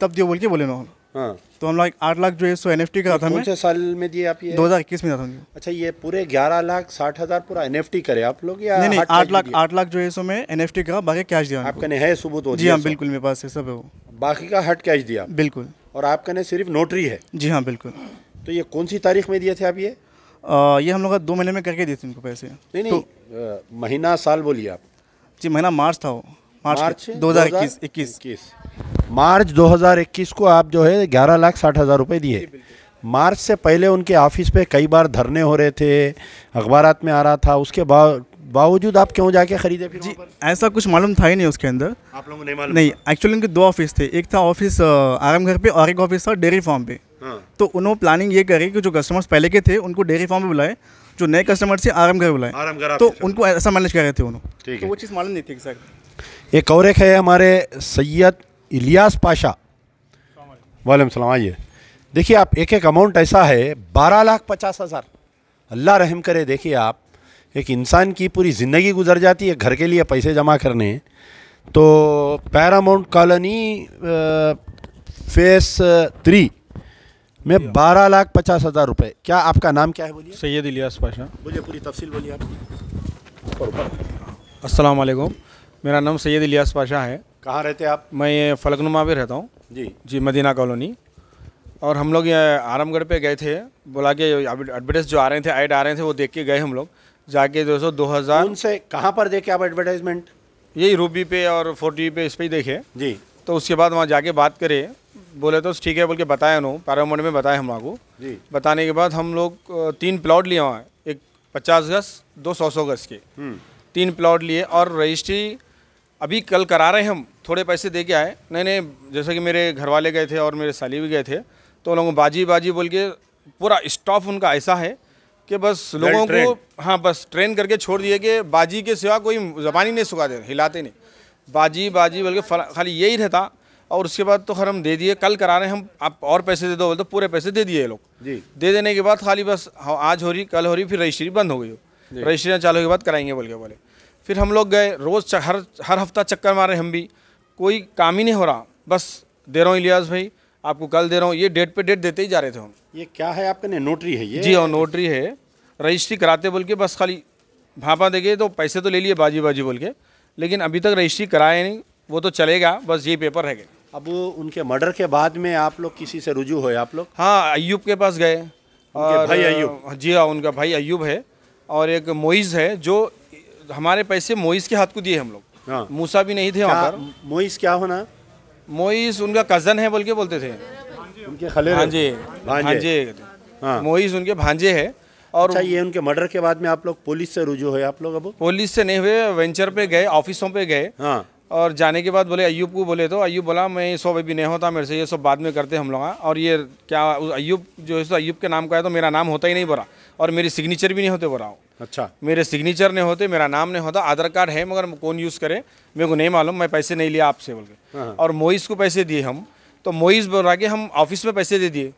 तब दिए बोल के बोले ना हाँ तो हम लोग आठ लाख जो है सो एन एफ टी का था मैं साल में दिए आप ये दो हज़ार इक्कीस में था अच्छा ये पूरे ग्यारह लाख साठ हज़ार पूरा एन एफ टी करे आप लोग या नहीं नहीं आठ लाख आठ लाख जो है सो मैं एन एफ टी का बाकी कैश दिया आपका ने है सबूत हो जी हाँ बिल्कुल मेरे पास है सब है वो बाकी का हट कैश दिया बिल्कुल और आपका ने सिर्फ नोटरी है जी हाँ बिल्कुल तो ये कौन सी तारीख में दिए थे आप ये ये हम लोग दो महीने में करके दिए थे इनको पैसे नहीं नहीं तो महीना साल बोलिए आप जी महीना मार्च था वो मार्च दो हज़ार इक्कीस इक्कीस मार्च 2021 को आप जो है ग्यारह लाख साठ हज़ार रुपये दिए मार्च से पहले उनके ऑफिस पे कई बार धरने हो रहे थे अखबार में आ रहा था उसके बाद बावजूद आप क्यों जाके खरीदे फिर जी ऐसा कुछ मालूम था ही नहीं उसके अंदर आप लोगों को नहीं मालूम नहीं एक्चुअली उनके दो ऑफिस थे एक था ऑफिस आराम घर पर और एक ऑफिस था डेयरी फार्म पर हाँ। तो उन्होंने प्लानिंग ये करी कि जो कस्टमर्स पहले के थे उनको डेयरी फार्म पर बुलाए जो नए कस्टमर थे आराम घर बुलाए तो उनको ऐसा मैनेज कर रहे थे उन्होंने तो वो चीज़ मालूम नहीं थी सर एक और एक है हमारे सैयद इलियास पाशा वालेकुम सलाम आइए देखिए आप एक एक अमाउंट ऐसा है बारह लाख पचास हज़ार अल्लाह रहम करे देखिए आप एक इंसान की पूरी ज़िंदगी गुजर जाती है घर के लिए पैसे जमा करने तो पैरामाउंट कॉलोनी फेस थ्री में बारह लाख पचास हज़ार रुपये क्या आपका नाम क्या है बोलिए सैयद इलियास पाशा बोलिए पूरी तफसील बोलिए आप असलकुम मेरा नाम सैयद इलियास पाशा है कहाँ रहते आप मैं ये फलकनुमा में रहता हूँ जी जी मदीना कॉलोनी और हम लोग आरामगढ़ पे गए थे बोला कि एडवर्टाइज जो आ रहे थे ऐड आ रहे थे वो देख के गए हम लोग जाके जो सौ दो हज़ार उनसे कहाँ पर देखे आप एडवर्टाइजमेंट यही रूबी पे और फोर्टी पे इस पर ही देखे जी तो उसके बाद वहाँ जाके बात करे बोले तो ठीक है बोल के बताया उन्होंने पैरामोड में बताया हम लोगों जी बताने के बाद हम लोग तीन प्लॉट लिए वहाँ एक पचास गज दो सौ सौ गज के हम्म। तीन प्लॉट लिए और रजिस्ट्री अभी कल करा रहे हैं हम थोड़े पैसे दे के आए नहीं नहीं जैसे कि मेरे घर वाले गए थे और मेरे साली भी गए थे तो लोगों बाजी बाजी बोल के पूरा स्टॉफ उनका ऐसा है कि बस लोगों को हाँ बस ट्रेन करके छोड़ दिए कि बाजी के सिवा कोई जबान ही नहीं सुखा दे हिलाते नहीं बाजी बाजी बोल के खाली यही रहता और उसके बाद तो ख़र हम दे दिए कल करा रहे हैं हम आप और पैसे दे दो बोलते तो पूरे पैसे दे दिए ये लोग जी दे देने के बाद खाली बस हाँ, आज हो रही कल हो रही फिर रजिस्ट्री बंद हो गई हो रजिस्ट्री चालू के बाद कराएंगे बोल के बोले फिर हम लोग गए रोज़ हर हर हफ्ता चक्कर मारे हम भी कोई काम ही नहीं हो रहा बस दे रहा हूँ इलियास भाई आपको कल दे रहा हूँ ये डेट पे डेट देते ही जा रहे थे हम ये क्या है आपके नहीं नोटरी है ये जी हाँ नोटरी है रजिस्ट्री कराते बोल के बस खाली भापा दे गए तो पैसे तो ले लिए बाजी बाजी बोल के लेकिन अभी तक रजिस्ट्री कराए नहीं वो तो चलेगा बस ये पेपर है अब उनके मर्डर के बाद में आप लोग किसी से रुजू हुए आप लोग हाँ अयूब के पास गए और भाई अयूब हाँ, जी हाँ उनका भाई अयूब है और एक मोइज़ है जो हमारे पैसे मोइज़ के हाथ को दिए हम लोग हाँ। मूसा भी नहीं थे वहाँ पर मोइस क्या होना मोइस उनका कजन है बोल के बोलते थे उनके खले हाँ भांजे भांजे हाँ, हाँ। मोइस उनके भांजे है और अच्छा ये उनके मर्डर के बाद में आप लोग पुलिस से रुझू हुए आप लोग अब पुलिस से नहीं हुए वेंचर पे गए ऑफिसों पे गए और जाने के बाद बोले अयूब को बोले तो अयूब बोला मैं ये सब अभी नहीं होता मेरे से ये सब बाद में करते हम लोग और ये क्या अयूब जो है सो अयूब के नाम का है तो मेरा नाम होता ही नहीं बोरा और मेरी सिग्नेचर भी नहीं होते बोरा बोला अच्छा मेरे सिग्नेचर नहीं होते मेरा नाम नहीं होता आधार कार्ड है मगर कौन यूज़ करे मेरे को नहीं मालूम मैं पैसे नहीं लिया आपसे बोल के हाँ, हाँ। और मोइस को पैसे दिए हम तो मोइस बोल रहा कि हम ऑफिस में पैसे दे दिए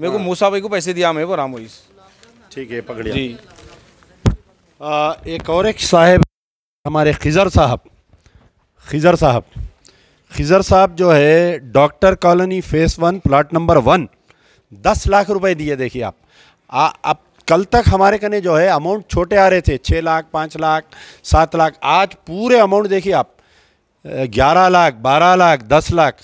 मेरे को हाँ। मूसा भाई को पैसे दिया मैं बोल रहा मोइस ठीक है पकड़िए जी आ, एक और एक साहब हमारे खिजर साहब खिजर साहब खिजर साहब जो है doctor colony phase one plot number one दस लाख रुपए दिए देखिए आप आ, अब कल तक हमारे कने जो है अमाउंट छोटे आ रहे थे छः लाख पाँच लाख सात लाख आज पूरे अमाउंट देखिए आप ग्यारह लाख बारह लाख दस लाख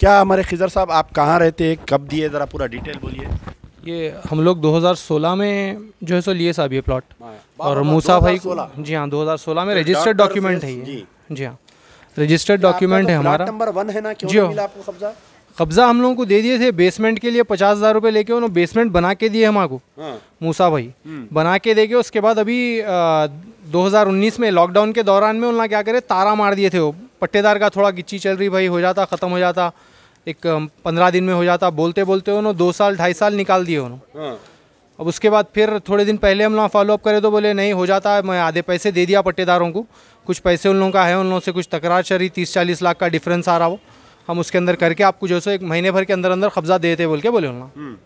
क्या हमारे खिजर साहब आप कहाँ रहते हैं कब दिए ज़रा पूरा डिटेल बोलिए ये हम लोग 2016 में जो है सो लिए साहब ये प्लॉट हाँ। और मूसा भाई को जी हाँ 2016 में रजिस्टर्ड तो डॉक्यूमेंट है ये जी हाँ रजिस्टर्ड डॉक्यूमेंट तो है हमारा नंबर वन है ना क्यों जी हो हाँ। आपको कब्जा कब्जा हम लोगों को दे दिए थे बेसमेंट के लिए पचास हजार रुपये लेके उन्होंने बेसमेंट बना के दिए हमारे हाँ। मूसा भाई हम्म। बना के देके उसके बाद अभी आ, 2019 में लॉकडाउन के दौरान में उन्होंने क्या करे तारा मार दिए थे वो पट्टेदार का थोड़ा गिच्ची चल रही भाई हो जाता ख़त्म हो जाता एक पंद्रह दिन में हो जाता बोलते बोलते उन्होंने दो साल ढाई साल निकाल दिए उन्होंने हाँ। अब उसके बाद फिर थोड़े दिन पहले हम लोग फॉलोअप करे तो बोले नहीं हो जाता है मैं आधे पैसे दे दिया पट्टेदारों को कुछ पैसे उन लोगों का है उन लोगों से कुछ तकरार चल रही तीस चालीस लाख का डिफरेंस आ रहा वो हम उसके अंदर करके आपको जो सो एक महीने भर के अंदर अंदर कब्जा देते बोल के बोले ना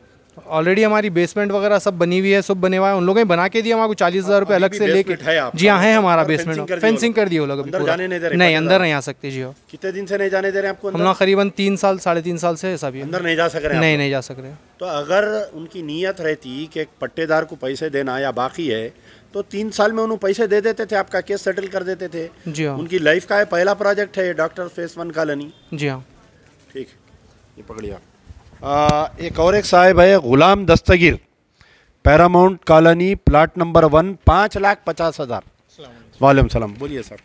ऑलरेडी हम्म। हमारी बेसमेंट वगैरह सब बनी हुई है सब बने हुआ है उन लोगों ने बना के दिया हमारे चालीस हज़ार हाँ, रुपए अलग से लेके जी हाँ है हमारा बेसमेंट फेंसिंग कर दिए वो लोग नहीं अंदर नहीं आ सकते जी हो कितने दिन से नहीं जाने दे रहे आपको हम लोग करीबन तीन साल साढ़े तीन साल से ऐसा भी अंदर नहीं जा सक रहे नहीं नहीं जा सक रहे तो अगर उनकी नीयत रहती कि एक पट्टेदार को पैसे देना या बाकी है तो तीन साल में उन्होंने पैसे दे देते थे आपका केस सेटल कर देते थे जी हाँ उनकी लाइफ का है पहला प्रोजेक्ट है डॉक्टर फेस वन कॉलोनी जी हाँ ठीक ये पकड़िए आप एक और एक साहब है Ghulam Dastagir Paramount colony plot number one पाँच लाख पचास हज़ार वालेकुम सलाम बोलिए सर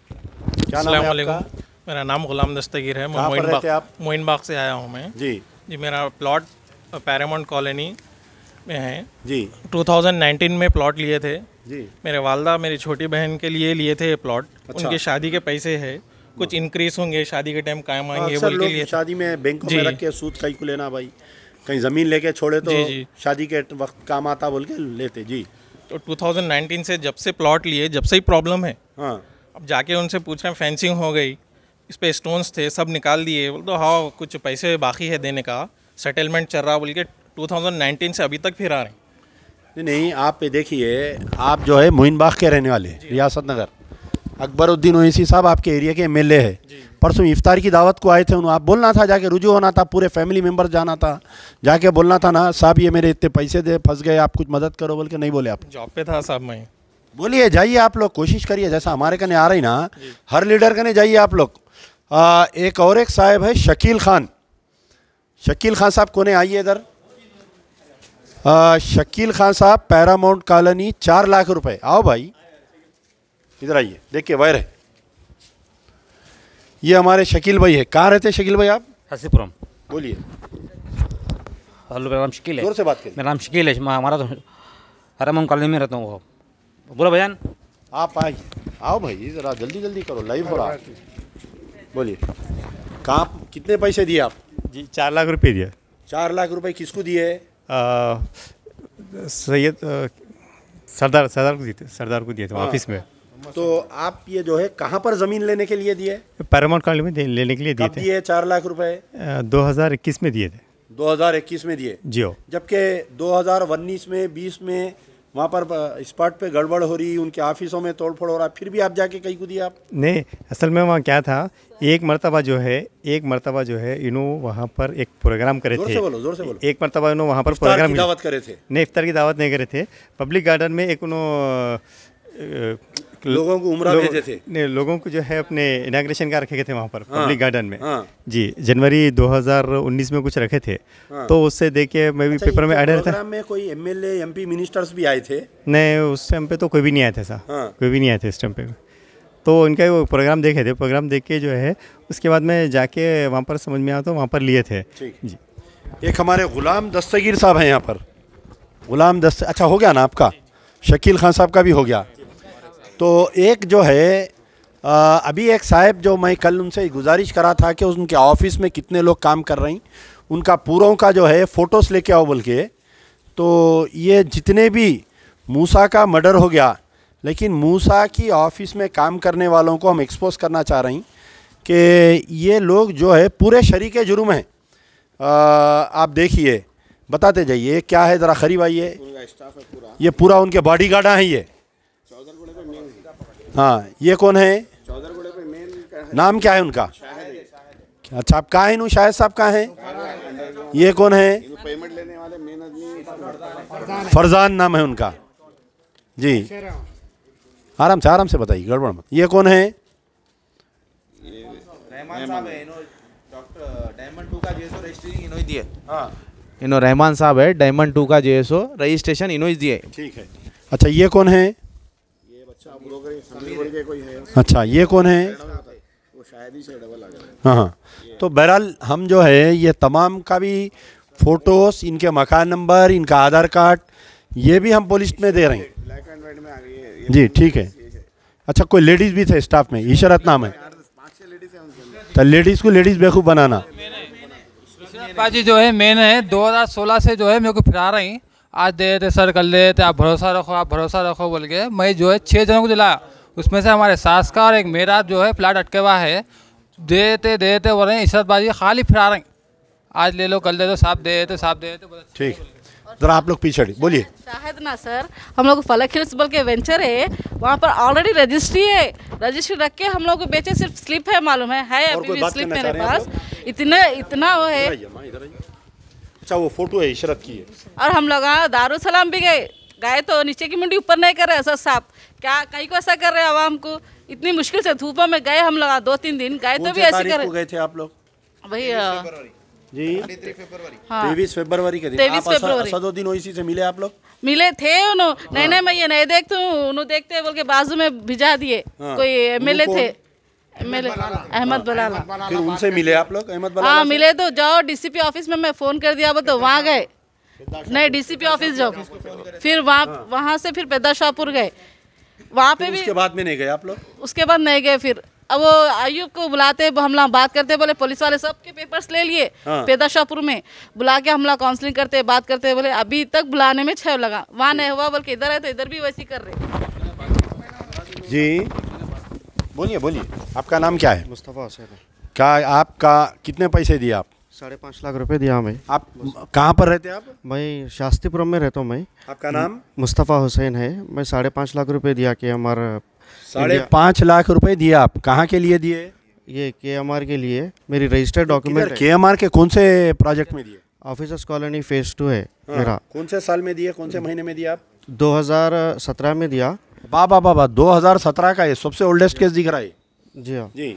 क्या नाम है आपका मेरा नाम ग़ुलाम दस्तगीर है मोइन बाग आप मोइन बाग से आया हूँ मैं जी जी मेरा प्लॉट पैरामाउंट कॉलोनी में है जी 2019 में प्लॉट लिए थे जी मेरे वालदा मेरी छोटी बहन के लिए लिए थे प्लॉट अच्छा। उनकी शादी के पैसे है कुछ इंक्रीज हाँ। होंगे शादी के टाइम काम आएंगे बोल हाँ, के लिए शादी में बैंक में रख के सूद कहीं को लेना भाई कहीं ज़मीन लेके छोड़े तो शादी के वक्त काम आता बोल के लेते जी तो 2019 से जब से प्लॉट लिए जब से ही प्रॉब्लम है हाँ अब जाके उनसे पूछ रहे हैं फेंसिंग हो गई इस पर स्टोन्स थे सब निकाल दिए बोल तो हाँ कुछ पैसे बाकी है देने का सेटलमेंट चल रहा बोल के टू से अभी तक फिर आ रहे हैं नहीं आप देखिए आप जो है मोइन बाग के रहने वाले रियासत नगर अकबरुद्दीन ओवैसी साहब आपके एरिया के एम एल है परसों इफ्तार की दावत को आए थे उन्होंने आप बोलना था जाके रुजू होना था पूरे फैमिली मेम्बर जाना था जाके बोलना था ना साहब ये मेरे इतने पैसे दे फंस गए आप कुछ मदद करो बोल के नहीं बोले आप जॉब पे था साहब मैं बोलिए जाइए आप लोग कोशिश करिए जैसा हमारे कने आ रही ना हर लीडर कने जाइए आप लोग एक और एक साहब है शकील खान शकील खान साहब कोने आइए इधर शकील खान साहब पैरामाउंट कॉलोनी चार लाख रुपए आओ भाई इधर आइए देखिए वायर है ये हमारे शकील भाई है कहाँ रहते हैं शकील भाई आप हसीपुरम बोलिए हेलो मेरा नाम शकील है जोर से बात करिए मेरा नाम शकील है हमारा तो हराम कॉलोनी में रहता हूँ वो बोलो भैया आप आइए आओ भाई ज़रा जल्दी जल्दी करो लाइव हो रहा बोलिए कहाँ कितने पैसे दिए आप जी चार लाख रुपये दिए चार लाख रुपये किसको दिए सैयद सरदार सरदार को दिए सरदार को दिए थे हाँ। ऑफिस में तो आप ये जो है कहाँ पर ज़मीन लेने के लिए दिए पैरामाउंट कॉलेज में लेने के लिए दिए थे चार लाख रुपए दो हज़ार इक्कीस में दिए थे दो हज़ार इक्कीस में दिए जी हो जबकि दो हज़ार उन्नीस में बीस में वहाँ पर स्पॉट पे गड़बड़ हो रही उनके ऑफिसों में तोड़फोड़ हो रहा फिर भी आप जाके कहीं को दिया आप नहीं असल में वहाँ क्या था एक मरतबा जो है एक मरतबा जो है इन्हों वहाँ पर एक प्रोग्राम करे थे बोलो जोर से बोलो एक मरतबा इन्हों वहाँ पर प्रोग्राम दावत करे थे नहीं इफ्तार की दावत नहीं करे थे पब्लिक गार्डन में एक उन्होंने लोगों को उम्र भेजे थे नहीं लोगों को जो है अपने इनाग्रेशन का रखे थे वहाँ पर हाँ, पब्लिक गार्डन में हाँ, जी जनवरी 2019 में कुछ रखे थे हाँ, तो उससे देखिए मैं भी अच्छा, पेपर में ऐड था तो में कोई एम एल मिनिस्टर्स भी आए थे नहीं उस टाइम पे तो कोई भी नहीं आया था सर हाँ। कोई भी नहीं आया था इस टाइम पे तो उनका वो प्रोग्राम देखे थे प्रोग्राम देख के जो है उसके बाद में जाके वहाँ पर समझ में आया तो वहाँ पर लिए थे जी एक हमारे गुलाम दस्तगीर साहब हैं यहाँ पर गुलाम दस्त अच्छा हो गया ना आपका शकील खान साहब का भी हो गया तो एक जो है अभी एक साहब जो मैं कल उनसे गुजारिश करा था कि उनके ऑफिस में कितने लोग काम कर रहे हैं उनका पूरों का जो है फ़ोटोज़ लेके आओ बोल के तो ये जितने भी मूसा का मर्डर हो गया लेकिन मूसा की ऑफिस में काम करने वालों को हम एक्सपोज करना चाह रहे हैं कि ये लोग जो है पूरे शरीक जुर्म हैं आप देखिए बताते जाइए क्या है ज़रा खरीब आइए ये पूरा उनके बॉडी गार्ड हैं ये हाँ ये कौन है नाम क्या है उनका अच्छा आप कहाँ हैं शाहिद साहब कहाँ हैं ये कौन है फरजान नाम है उनका जी आराम से आराम से बताइए गड़बड़ मत ये कौन है इनो हाँ। रहमान साहब है डायमंड टू का जे एस ओ रजिस्ट्रेशन इनोज दिए ठीक है अच्छा ये कौन है अच्छा ये कौन है तो हाँ हाँ तो बहरहाल हम जो है ये तमाम का भी फोटोस इनके मकान नंबर इनका आधार कार्ड ये भी हम पुलिस में दे रहे हैं जी ठीक है अच्छा कोई लेडीज़ भी थे स्टाफ में इशरत नाम है तो लेडीज़ को लेडीज़ बेखूब बनाना पाजी जो है मैंने 2016 से जो है मेरे को फिरा रही आज दे देते सर कल दे देते आप भरोसा रखो आप भरोसा रखो बोल के मैं जो है छः जनों को दिलाया उसमें से हमारे सास का और एक मेरा जो है प्लाट अटके हुआ है दे देते दे देते बोल रहे हैं इशरतबाजी खाली फिरा रहे आज ले लो कल दे दो साफ दे देते साफ दे देते ठीक जरा आप लोग पीछे बोलिए शायद ना सर हम लोग फलक हिल्स बोल के वेंचर है वहाँ पर ऑलरेडी रजिस्ट्री है रजिस्ट्री रख के हम लोग को बेचे सिर्फ स्लिप है मालूम है है अभी भी स्लिप मेरे पास इतना इतना वो है अच्छा वो फोटो है इशरत की है और हम लोग हाँ, दारू सलाम भी गए गए तो नीचे की मुंडी ऊपर नहीं कर रहे असद साहब क्या कहीं को ऐसा कर रहे हैं आवाम को इतनी मुश्किल से धूपों में गए हम लोग हाँ, दो तीन दिन गए तो भी ऐसे कर गए थे आप लोग भैया हाँ। जी तेईस फेब्रवरी के दिन तेईस फरवरी असदुद्दीन ओसी से मिले आप लोग मिले थे उन्होंने नहीं नहीं मैं ये नहीं देखती हूँ उन्होंने देखते बोल के बाजू में भिजा दिए कोई एमएलए थे अहमद बलाला फिर उनसे मिले आप लोग अहमद बलाला हाँ मिले तो जाओ डीसीपी ऑफिस में मैं फ़ोन कर दिया वो तो वहाँ गए नहीं डीसीपी ऑफिस जाओ फिर वहाँ हाँ। वहाँ से फिर पैदा शाहपुर गए वहाँ पे तो भी उसके बाद में नहीं गए आप लोग उसके बाद नहीं गए फिर अब वो आयुब को बुलाते हम लोग बात करते बोले पुलिस वाले सबके पेपर्स ले लिए हाँ। पैदा शाहपुर में बुला के हम लोग काउंसलिंग करते बात करते बोले अभी तक बुलाने में छह लगा वहाँ नहीं हुआ बल्कि इधर है तो इधर भी वैसे कर रहे जी बोलिए बोलिए आपका नाम क्या है मुस्तफ़ा हुसैन क्या आपका कितने पैसे दिए आप साढ़े पाँच लाख रुपए दिया हमें आप कहाँ पर रहते हैं आप मैं शास्तीपुरम में रहता हूँ मैं आपका नाम मुस्तफ़ा हुसैन है मैं साढ़े पाँच लाख रुपए दिया कि हमारा साढ़े पाँच लाख रुपए दिए आप कहाँ के लिए दिए ये के एम आर के लिए मेरी registered document K M R के कौन से प्रोजेक्ट में दिए ऑफिसर्स कॉलोनी फेज टू है हाँ, मेरा कौन से साल में दिए कौन से महीने में दिया आप दो में दिया बाबा बाबा 2017 का ये सबसे ओल्डेस्ट केस दिख रहा है जी हाँ जी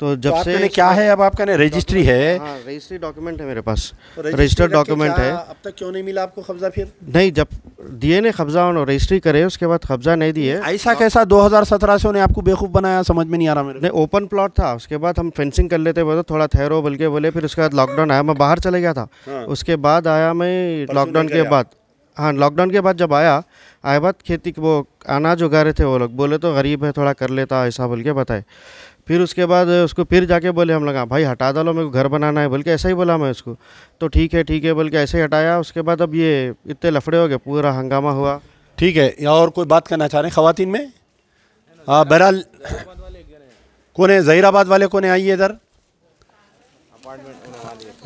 तो जब तो से ने क्या है अब आपका रजिस्ट्री है रजिस्ट्री हाँ, डॉक्यूमेंट है मेरे पास तो रजिस्टर्ड डॉक्यूमेंट है अब तक क्यों नहीं मिला आपको कब्जा फिर नहीं जब दिए ने कब्जा और रजिस्ट्री करे उसके बाद कब्जा नहीं दिए ऐसा कैसा 2017 से उन्हें आपको बेवकूफ़ बनाया समझ में नहीं आ रहा मेरे नहीं ओपन प्लॉट था उसके बाद हम फेंसिंग कर लेते बोलते थोड़ा ठहरो बल्कि बोले फिर उसके बाद लॉकडाउन आया मैं बाहर चले गया था हाँ। उसके बाद आया मैं लॉकडाउन के बाद हाँ लॉकडाउन के बाद जब आया आए बाद खेती वो अनाज उगा रहे थे वो लोग बोले तो गरीब है थोड़ा कर लेता ऐसा बोल के बताए फिर उसके बाद उसको फिर जाके बोले हम लोग हाँ, भाई हटा डालो मेरे को घर बनाना है बोल के ऐसा ही बोला मैं उसको तो ठीक है ठीक है बोल के ऐसे ही हटाया उसके बाद अब ये इतने लफड़े हो गए पूरा हंगामा हुआ ठीक है और कोई बात करना चाह रहे हैं खातन में हाँ बहरहाल कौन है जहीराबाद वाले कौन है आइए इधर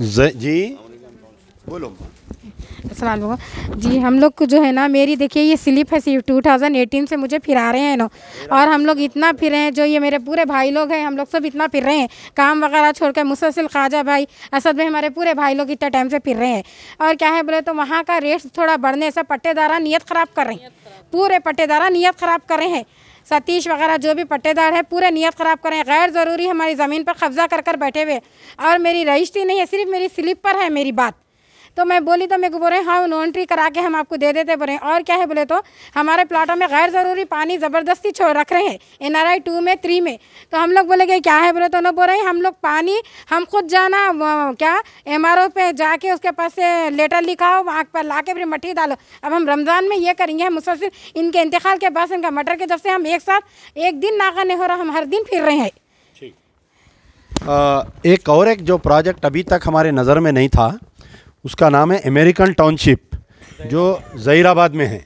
जी बोलो असल जी हम लोग को जो है ना मेरी देखिए ये स्लिप है सिर्फ टू थाउजेंड से मुझे फिरा रहे हैं ना और हम लोग इतना फिर रहे हैं जो ये मेरे पूरे भाई लोग हैं हम लोग सब इतना फिर रहे हैं काम वगैरह छोड़ कर मुसलसिल ख्वाजा भाई असद भाई हमारे पूरे भाई लोग इतना टाइम से फिर रहे हैं और क्या है बोले तो वहाँ का रेट थोड़ा बढ़ने से पट्टेदारा नीयत ख़राब कर रहे हैं पूरे पट्टेदारा नीयत ख़राब कर रहे हैं सतीश वगैरह जो भी पट्टेदार है पूरे नीयत ख़राब कर रहे हैं गैर ज़रूरी हमारी ज़मीन पर कब्ज़ा कर कर बैठे हुए और मेरी रजिस्ट्री नहीं है सिर्फ मेरी स्लिप पर है मेरी बात तो मैं बोली तो मेरे को बोल रहे हाँ नोट्री करा के हम आपको दे देते हैं और क्या है बोले तो हमारे प्लाटों में गैर ज़रूरी पानी ज़बरदस्ती छोड़ रख रहे हैं एन आर आई टू में थ्री में तो हम लोग बोले गए क्या है बोले तो ना बोल रहे हैं हम लोग पानी हम खुद जाना क्या एम आर ओ पे जाके उसके पास से लेटर लिखाओ वहाँ पर ला के फिर मट्टी डालो अब हम रमज़ान में ये करेंगे हम मुसलसिल इनके इंतकाल के बाद इनका मटर के जब से हम एक साथ एक दिन नागा नहीं हो रहा हम हर दिन फिर रहे हैं एक और एक जो प्रोजेक्ट अभी तक हमारे नज़र में नहीं था उसका नाम है अमेरिकन टाउनशिप जो ज़हीराबाद में है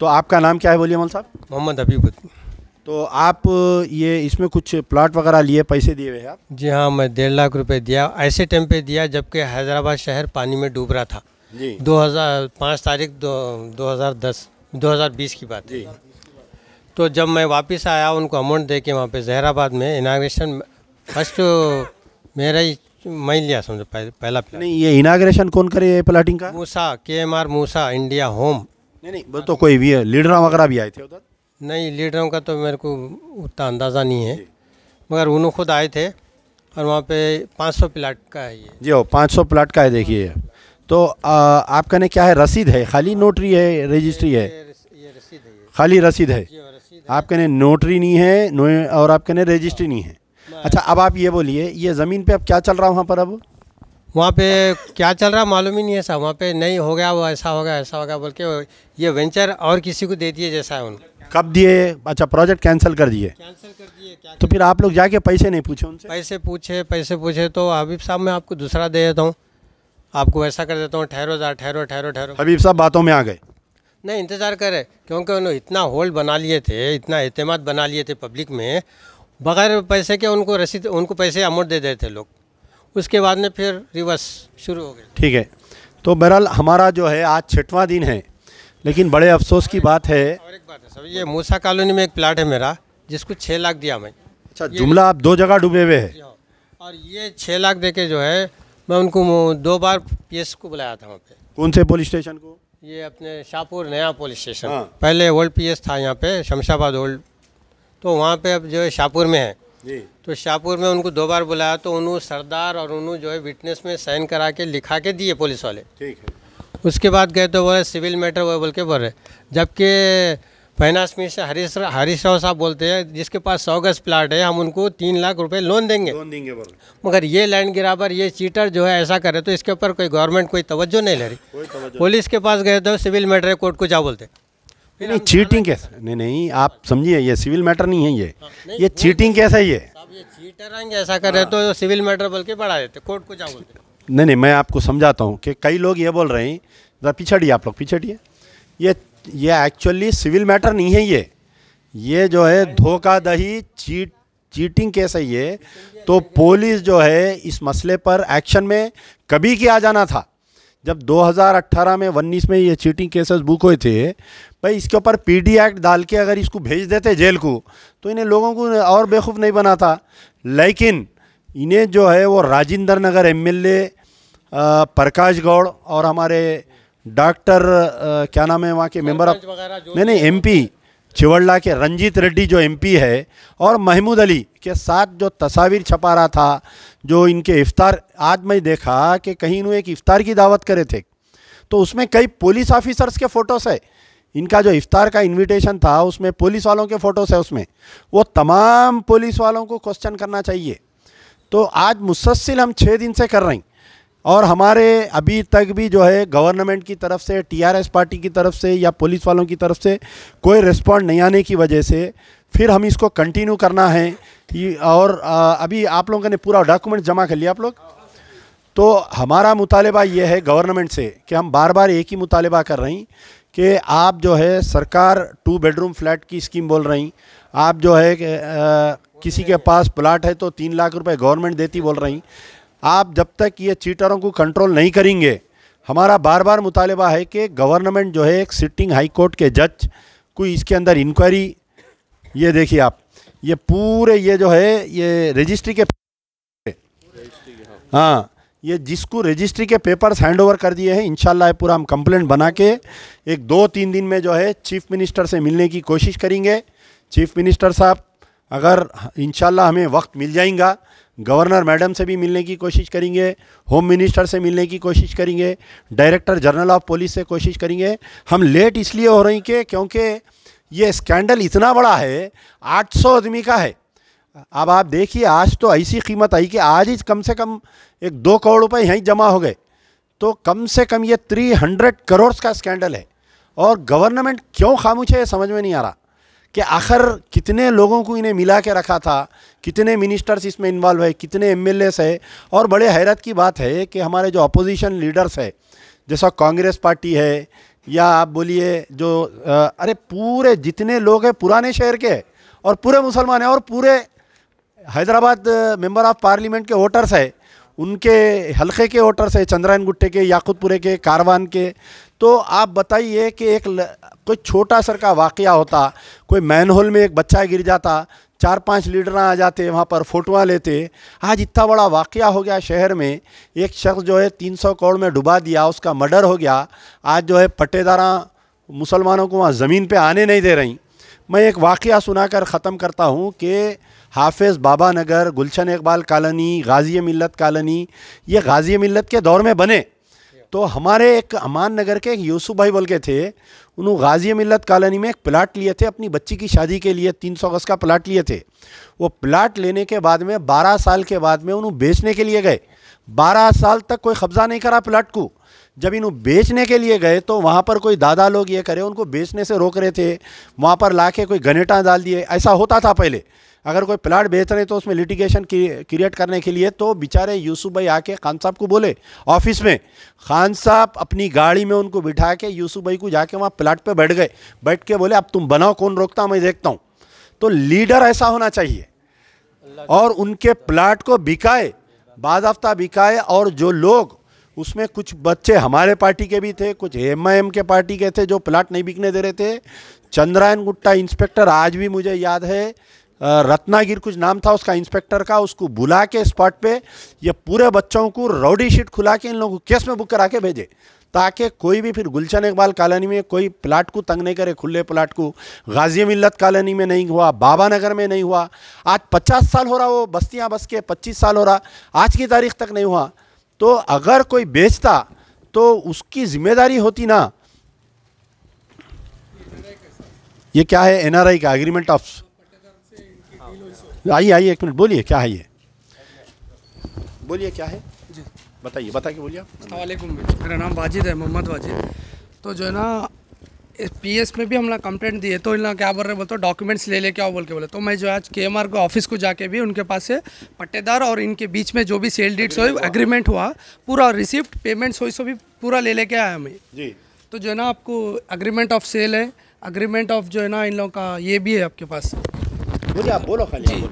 तो आपका नाम क्या है बोलिए मोल साहब मोहम्मद हबीब तो आप ये इसमें कुछ प्लाट वगैरह लिए पैसे दिए हुए हैं आप जी हाँ मैं डेढ़ लाख रुपए दिया ऐसे टाइम पे दिया जबकि हैदराबाद शहर पानी में डूब रहा था जी दो हज़ार पाँच तारीख दो दो हज़ार दस दो हज़ार बीस की बात जी तो जब मैं वापस आया उनको अमाउंट दे के वहाँ पर जहराबाद में इनाग्रेशन फर्स्ट मेरा ही मैं लिया समझो पहला प्लाट नहीं ये इनाग्रेशन कौन करे ये प्लाटिंग का Moosa K M R Moosa India home नहीं नहीं बोल तो कोई भी है लीडर वगैरह भी आए थे उधर नहीं लीडरों का तो मेरे को उतना अंदाज़ा नहीं है मगर उन्होंने खुद आए थे और वहाँ पे 500 प्लाट का है ये जी हो सौ प्लाट का है देखिए तो आ, आपका ने क्या है रसीद है खाली नोटरी है रजिस्ट्री है है खाली रसीद है आपके ने नोटरी नहीं है और आपके ने रजिस्ट्री नहीं है अच्छा अब आप ये बोलिए ये ज़मीन पे अब क्या चल रहा है वहाँ पर अब वहाँ पे क्या चल रहा मालूम ही नहीं है साहब वहाँ पे नहीं हो गया वो ऐसा हो गया ऐसा हो गया बोल के ये वेंचर और किसी को दे दिए जैसा है उन कब दिए अच्छा प्रोजेक्ट कैंसिल कर दिए कैंसिल कर दिए क्या तो फिर आप लोग जाके पैसे नहीं पूछे उनसे पैसे पूछे पैसे पूछे तो हबीब साहब मैं आपको दूसरा दे देता हूँ आपको वैसा कर देता हूँ ठहरो जा ठहरो ठहरो ठहरो हबीब साहब बातों में आ गए नहीं इंतज़ार करे क्योंकि उन्होंने इतना होल्ड बना लिए थे इतना अहतमाद बना लिए थे पब्लिक में बगैर पैसे के उनको रसीद उनको पैसे अमाउंट दे देते लोग उसके बाद में फिर रिवर्स शुरू हो गया ठीक है तो बहरहाल हमारा जो है आज छठवां दिन है लेकिन बड़े अफसोस की बात है और एक बात है सर ये मूसा कॉलोनी में एक प्लाट है मेरा जिसको छः लाख दिया मैं अच्छा जुमला आप दो जगह डूबे हुए हैं हाँ। और ये छः लाख दे के जो है मैं उनको दो बार पी को बुलाया था वहाँ पे कौन से पुलिस स्टेशन को ये अपने शाहपुर नया पुलिस स्टेशन हाँ। पहले ओल्ड पीएस था यहाँ पे शमशाबाद ओल्ड तो वहाँ पे अब जो है शाहपुर में है तो शाहपुर में उनको दो बार बुलाया तो उन्होंने सरदार और उन्होंने जो है विटनेस में साइन करा के लिखा के दिए पुलिस वाले ठीक है उसके बाद गए तो बोले सिविल मैटर वो बोल के बोल रहे जबकि फाइनेंस मिनिस्टर हरीश हरीश राव साहब बोलते हैं जिसके पास सौ गज प्लाट है हम उनको तीन लाख रुपए लोन देंगे लोन देंगे मगर ये लैंड गिराबर ये चीटर जो है ऐसा करे तो इसके ऊपर कोई गवर्नमेंट कोई तवज्जो नहीं ले रही पुलिस के पास गए तो सिविल मैटर कोर्ट को जा बोलते नहीं चीटिंग कैसे नहीं नहीं आप समझिए ये सिविल मैटर नहीं है ये हाँ, ये चीटिंग कैसे ये है चीटर ऐसा करें तो सिविल हाँ। मैटर बोल के बढ़ा देते कोर्ट को जाओ नहीं नहीं मैं आपको समझाता हूँ कि कई लोग ये बोल रहे हैं ज़रा पिछड़िए आप लोग पिछड़िए ये ये एक्चुअली सिविल मैटर नहीं है ये ये जो है दही चीट चीटिंग केस है ये तो पुलिस जो है इस मसले पर एक्शन में कभी किया जाना था जब 2018 में उन्नीस में ये चीटिंग केसेस बुक हुए थे भाई इसके ऊपर पीडी एक्ट डाल के अगर इसको भेज देते जेल को तो इन्हें लोगों को और बेवकूफ़ नहीं बनाता लेकिन इन्हें जो है वो राजेंद्र नगर एम प्रकाश गौड़ और हमारे डॉक्टर क्या नाम है वहाँ के मेंबर ऑफ नहीं नहीं एमपी चिवड़ला के रंजीत रेड्डी जो एमपी है और महमूद अली के साथ जो तस्वीर छपा रहा था जो इनके इफ्तार आज मैं देखा कि कहीं इन्होंने एक इफ्तार की दावत करे थे तो उसमें कई पुलिस ऑफिसर्स के फ़ोटोस है इनका जो इफ्तार का इनविटेशन था उसमें पुलिस वालों के फ़ोटोस है उसमें वो तमाम पुलिस वालों को क्वेश्चन करना चाहिए तो आज मुसलसिल हम छः दिन से कर रहे हैं और हमारे अभी तक भी जो है गवर्नमेंट की तरफ से टीआरएस पार्टी की तरफ से या पुलिस वालों की तरफ से कोई रिस्पॉन्ड नहीं आने की वजह से फिर हम इसको कंटिन्यू करना है और अभी आप लोगों ने पूरा डॉक्यूमेंट जमा कर लिया आप लोग तो हमारा मुतालबा ये है गवर्नमेंट से कि हम बार बार एक ही मुतालबा कर रही कि आप जो है सरकार टू बेडरूम फ्लैट की स्कीम बोल रही आप जो है कि, आ, किसी के पास प्लाट है तो तीन लाख रुपए गवर्नमेंट देती बोल रही आप जब तक ये चीटरों को कंट्रोल नहीं करेंगे हमारा बार बार मुतालबा है कि गवर्नमेंट जो है एक सिटिंग हाई कोर्ट के जज को इसके अंदर इंक्वायरी ये देखिए आप ये पूरे ये जो है ये रजिस्ट्री के हाँ ये जिसको रजिस्ट्री के पेपर्स हैंड ओवर कर दिए हैं इनशाला है पूरा हम कंप्लेंट बना के एक दो तीन दिन में जो है चीफ मिनिस्टर से मिलने की कोशिश करेंगे चीफ मिनिस्टर साहब अगर इनशाला हमें वक्त मिल जाएगा गवर्नर मैडम से भी मिलने की कोशिश करेंगे होम मिनिस्टर से मिलने की कोशिश करेंगे डायरेक्टर जनरल ऑफ पुलिस से कोशिश करेंगे हम लेट इसलिए हो रही के क्योंकि ये स्कैंडल इतना बड़ा है 800 आदमी का है अब आप देखिए आज तो ऐसी कीमत आई कि आज ही कम से कम एक दो करोड़ रुपए यहीं जमा हो गए तो कम से कम ये थ्री हंड्रेड करोड़ का स्कैंडल है और गवर्नमेंट क्यों खामोश है समझ में नहीं आ रहा कि आखिर कितने लोगों को इन्हें मिला के रखा था कितने मिनिस्टर्स इसमें इन्वॉल्व है कितने एम है और बड़े हैरत की बात है कि हमारे जो अपोजिशन लीडर्स है जैसा कांग्रेस पार्टी है या आप बोलिए जो आ, अरे पूरे जितने लोग हैं पुराने शहर के और पूरे मुसलमान हैं और पूरे हैदराबाद मेंबर ऑफ पार्लियामेंट के वोटर्स है उनके हलके के वोटर्स है चंद्रायन गुट्टे के याकूतपुरे के कारवान के तो आप बताइए कि एक कोई छोटा सर का वाक़ होता कोई मैन होल में एक बच्चा गिर जाता चार पांच लीडर आ जाते वहाँ पर फ़ोटोआ लेते आज इतना बड़ा वाकया हो गया शहर में एक शख्स जो है 300 करोड़ में डुबा दिया उसका मर्डर हो गया आज जो है पट्टेदारा मुसलमानों को वहाँ ज़मीन पे आने नहीं दे रही मैं एक वाकया सुना कर ख़त्म करता हूँ कि हाफिज़ बाबा नगर गुलशन इकबाल कॉलोनी गाज़ी मिलत कॉलोनी ये गाज़ी मिलत के दौर में बने तो हमारे एक अमान नगर के एक यूसुफ भाई बोल के थे उन्होंने गाजी मिलत कॉलोनी में एक प्लाट लिए थे अपनी बच्ची की शादी के लिए तीन सौ गज़ का प्लाट लिए थे वो प्लाट लेने के बाद में बारह साल के बाद में उन्होंने बेचने के लिए गए बारह साल तक कोई कब्ज़ा नहीं करा प्लाट को जब इन बेचने के लिए गए तो वहाँ पर कोई दादा लोग ये करे उनको बेचने से रोक रहे थे वहाँ पर ला के कोई घनेटा डाल दिए ऐसा होता था पहले अगर कोई प्लाट बेच रहे तो उसमें लिटिगेशन क्रिएट करने के लिए तो बेचारे यूसुफ भाई आके खान साहब को बोले ऑफिस में खान साहब अपनी गाड़ी में उनको बिठा के यूसुफ भाई को जाके वहाँ प्लाट पर बैठ गए बैठ के बोले अब तुम बनाओ कौन रोकता मैं देखता हूँ तो लीडर ऐसा होना चाहिए और उनके प्लाट को बिकाए बाजाफ्ता बिकाए और जो लोग उसमें कुछ बच्चे हमारे पार्टी के भी थे कुछ एम आई एम के पार्टी के थे जो प्लाट नहीं बिकने दे रहे थे चंद्रायन गुट्टा इंस्पेक्टर आज भी मुझे याद है रत्नागिर कुछ नाम था उसका इंस्पेक्टर का उसको बुला के स्पॉट पे ये पूरे बच्चों को रोडी शीट खुला के इन लोगों को केस में बुक करा के भेजे ताकि कोई भी फिर गुलशन इकबाल कॉलोनी में कोई प्लाट को तंग नहीं करे खुले प्लाट को गाजी मिल्लत कॉलोनी में नहीं हुआ बाबा नगर में नहीं हुआ आज पचास साल हो रहा वो बस्तियाँ बस के पच्चीस साल हो रहा आज की तारीख तक नहीं हुआ तो अगर कोई बेचता तो उसकी जिम्मेदारी होती ना ये क्या है एनआरआई का एग्रीमेंट ऑफ आइए आइए एक मिनट बोलिए क्या है ये बोलिए क्या है जी बताइए बताइए बोलिए वालेकुम मेरा नाम वाजिद है मोहम्मद वाजिद तो जो है ना पी एस में भी हमने कंप्लेंट दिए तो इन क्या बोल रहे बोलते डॉक्यूमेंट्स ले ले क्या बोल के बोले तो मैं जो आज के एम आर को ऑफिस को जाके भी उनके पास से पट्टेदार और इनके बीच में जो भी सेल डीट्स हुई एग्रीमेंट हुआ पूरा रिसिप्ट पेमेंट्स हुई सो भी पूरा ले लेके आया हमें जी तो जो है ना आपको अग्रीमेंट ऑफ सेल है अग्रीमेंट ऑफ जो है ना इन लोगों का ये भी है आपके पास बोलिए आप बोलो खाली जी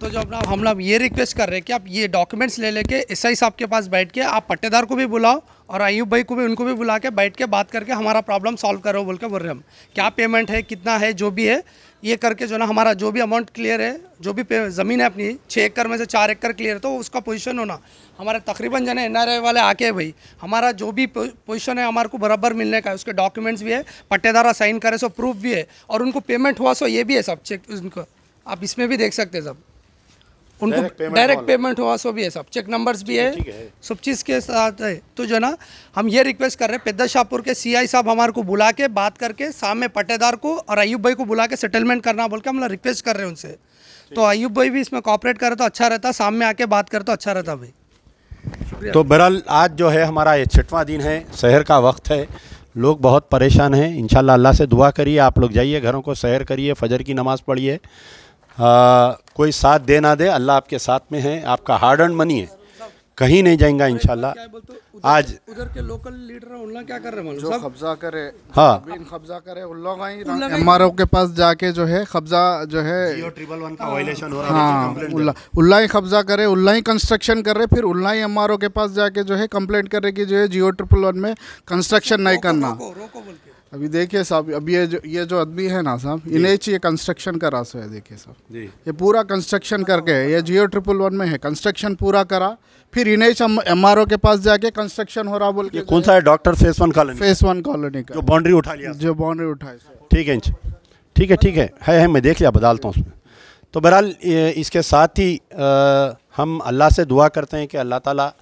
तो जो अपना हम लोग ये रिक्वेस्ट कर रहे हैं कि आप ये डॉक्यूमेंट्स ले लेके एस आई साहब के पास बैठ के आप पट्टेदार को भी बुलाओ और आयुब भाई को भी उनको भी बुला के बैठ के बात करके हमारा प्रॉब्लम सॉल्व करो बोल के बोल रहे हम क्या पेमेंट है कितना है जो भी है ये करके जो ना हमारा जो भी अमाउंट क्लियर है जो भी ज़मीन है अपनी छः एकड़ में से चार एकड़ क्लियर है तो उसका पोजिशन होना हमारे तकरीबन जो है एन वाले आके है भाई हमारा जो भी पोजिशन है हमारे को बराबर मिलने का है उसके डॉक्यूमेंट्स भी है पट्टेदारा साइन करे सो प्रूफ भी है और उनको पेमेंट हुआ सो ये भी है सब चेक उनको आप इसमें भी देख सकते हैं सब उनको डायरेक्ट पेमेंट हुआ सो भी है सब चेक नंबर्स भी है, सब चीज़ के साथ है तो जो ना हम ये रिक्वेस्ट कर रहे हैं पेद्दा शाहपुर के सीआई साहब हमारे को बुला के बात करके सामने पटेदार को और अयुब भाई को बुला के सेटलमेंट करना बोल के हम लोग रिक्वेस्ट कर रहे हैं उनसे तो अयुब भाई भी इसमें कॉपरेट करे तो अच्छा रहता सामने आके बात करे तो अच्छा रहता भाई तो बहरहाल आज जो है हमारा ये छठवा दिन है शहर का वक्त है लोग बहुत परेशान हैं इन अल्लाह से दुआ करिए आप लोग जाइए घरों को सैर करिए फजर की नमाज़ पढ़िए आ, कोई साथ दे ना दे अल्लाह आपके साथ में है आपका हार्ड एंड मनी है कहीं नहीं जाएंगा इनशाला आज उधर के लोकल लीडर क्या कर रहे जो कब्जा करे हाँ कब्जा करे एम आर ओ के पास जाके जो है कब्जा जो है ट्रिपल वन का वायलेशन हाँ। हो रहा है हाँ, उल्ला ही कब्जा करे उल्ला ही कंस्ट्रक्शन कर रहे फिर उल्ला ही एम आर ओ के पास जाके जो है कंप्लेंट करे की जो है जियो ट्रिपल वन में कंस्ट्रक्शन अच्छा, नहीं करना रोको, रोको अभी देखिए साहब अभी ये जो ये जो आदमी है ना साहब इनेच ये कंस्ट्रक्शन का रास्ता है देखिए साहब ये पूरा कंस्ट्रक्शन करके ये जियो ट्रिपल वन में है कंस्ट्रक्शन पूरा करा फिर इनेच हम एम के पास जाके कंस्ट्रक्शन हो रहा बोल के कौन सा है doctor phase one colony phase one colony का जो बाउंड्री उठा लिया जो बाउंड्री उठाए ठीक है ठीक है ठीक है है है मैं देख लिया बदलता हूँ उसमें तो बहरहाल इसके साथ ही हम अल्लाह से दुआ करते हैं कि अल्लाह ताला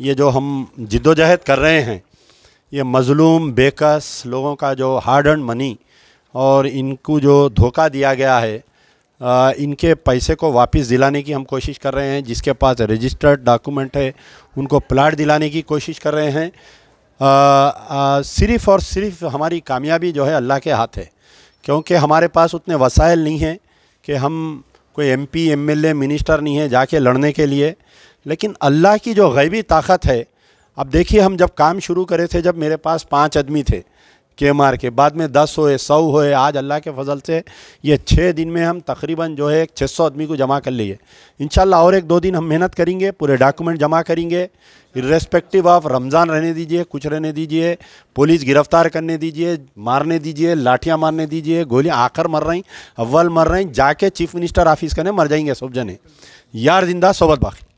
ये जो हम जिद्दोजहद कर रहे हैं ये मज़लूम बेकस लोगों का जो हार्ड एंड मनी और इनको जो धोखा दिया गया है आ, इनके पैसे को वापस दिलाने की हम कोशिश कर रहे हैं जिसके पास रजिस्टर्ड डॉक्यूमेंट है उनको प्लाट दिलाने की कोशिश कर रहे हैं सिर्फ और सिर्फ हमारी कामयाबी जो है अल्लाह के हाथ है क्योंकि हमारे पास उतने वसायल नहीं हैं कि हम कोई एमपी एमएलए मिनिस्टर नहीं है जाके लड़ने के लिए लेकिन अल्लाह की जो गैबी ताकत है अब देखिए हम जब काम शुरू करे थे जब मेरे पास पाँच आदमी थे के मार के बाद में दस होए सौ होए आज अल्लाह के फजल से ये छः दिन में हम तकरीबन जो है एक छः सौ आदमी को जमा कर लिए इन और एक दो दिन हम मेहनत करेंगे पूरे डॉक्यूमेंट जमा करेंगे इरेस्पेक्टिव ऑफ रमज़ान रहने दीजिए कुछ रहने दीजिए पुलिस गिरफ्तार करने दीजिए मारने दीजिए लाठियाँ मारने दीजिए गोलियाँ आखिर मर रही अव्वल मर रही जाके चीफ मिनिस्टर ऑफिस करने मर जाएंगे सब जने यार जिंदा सोबत बाकी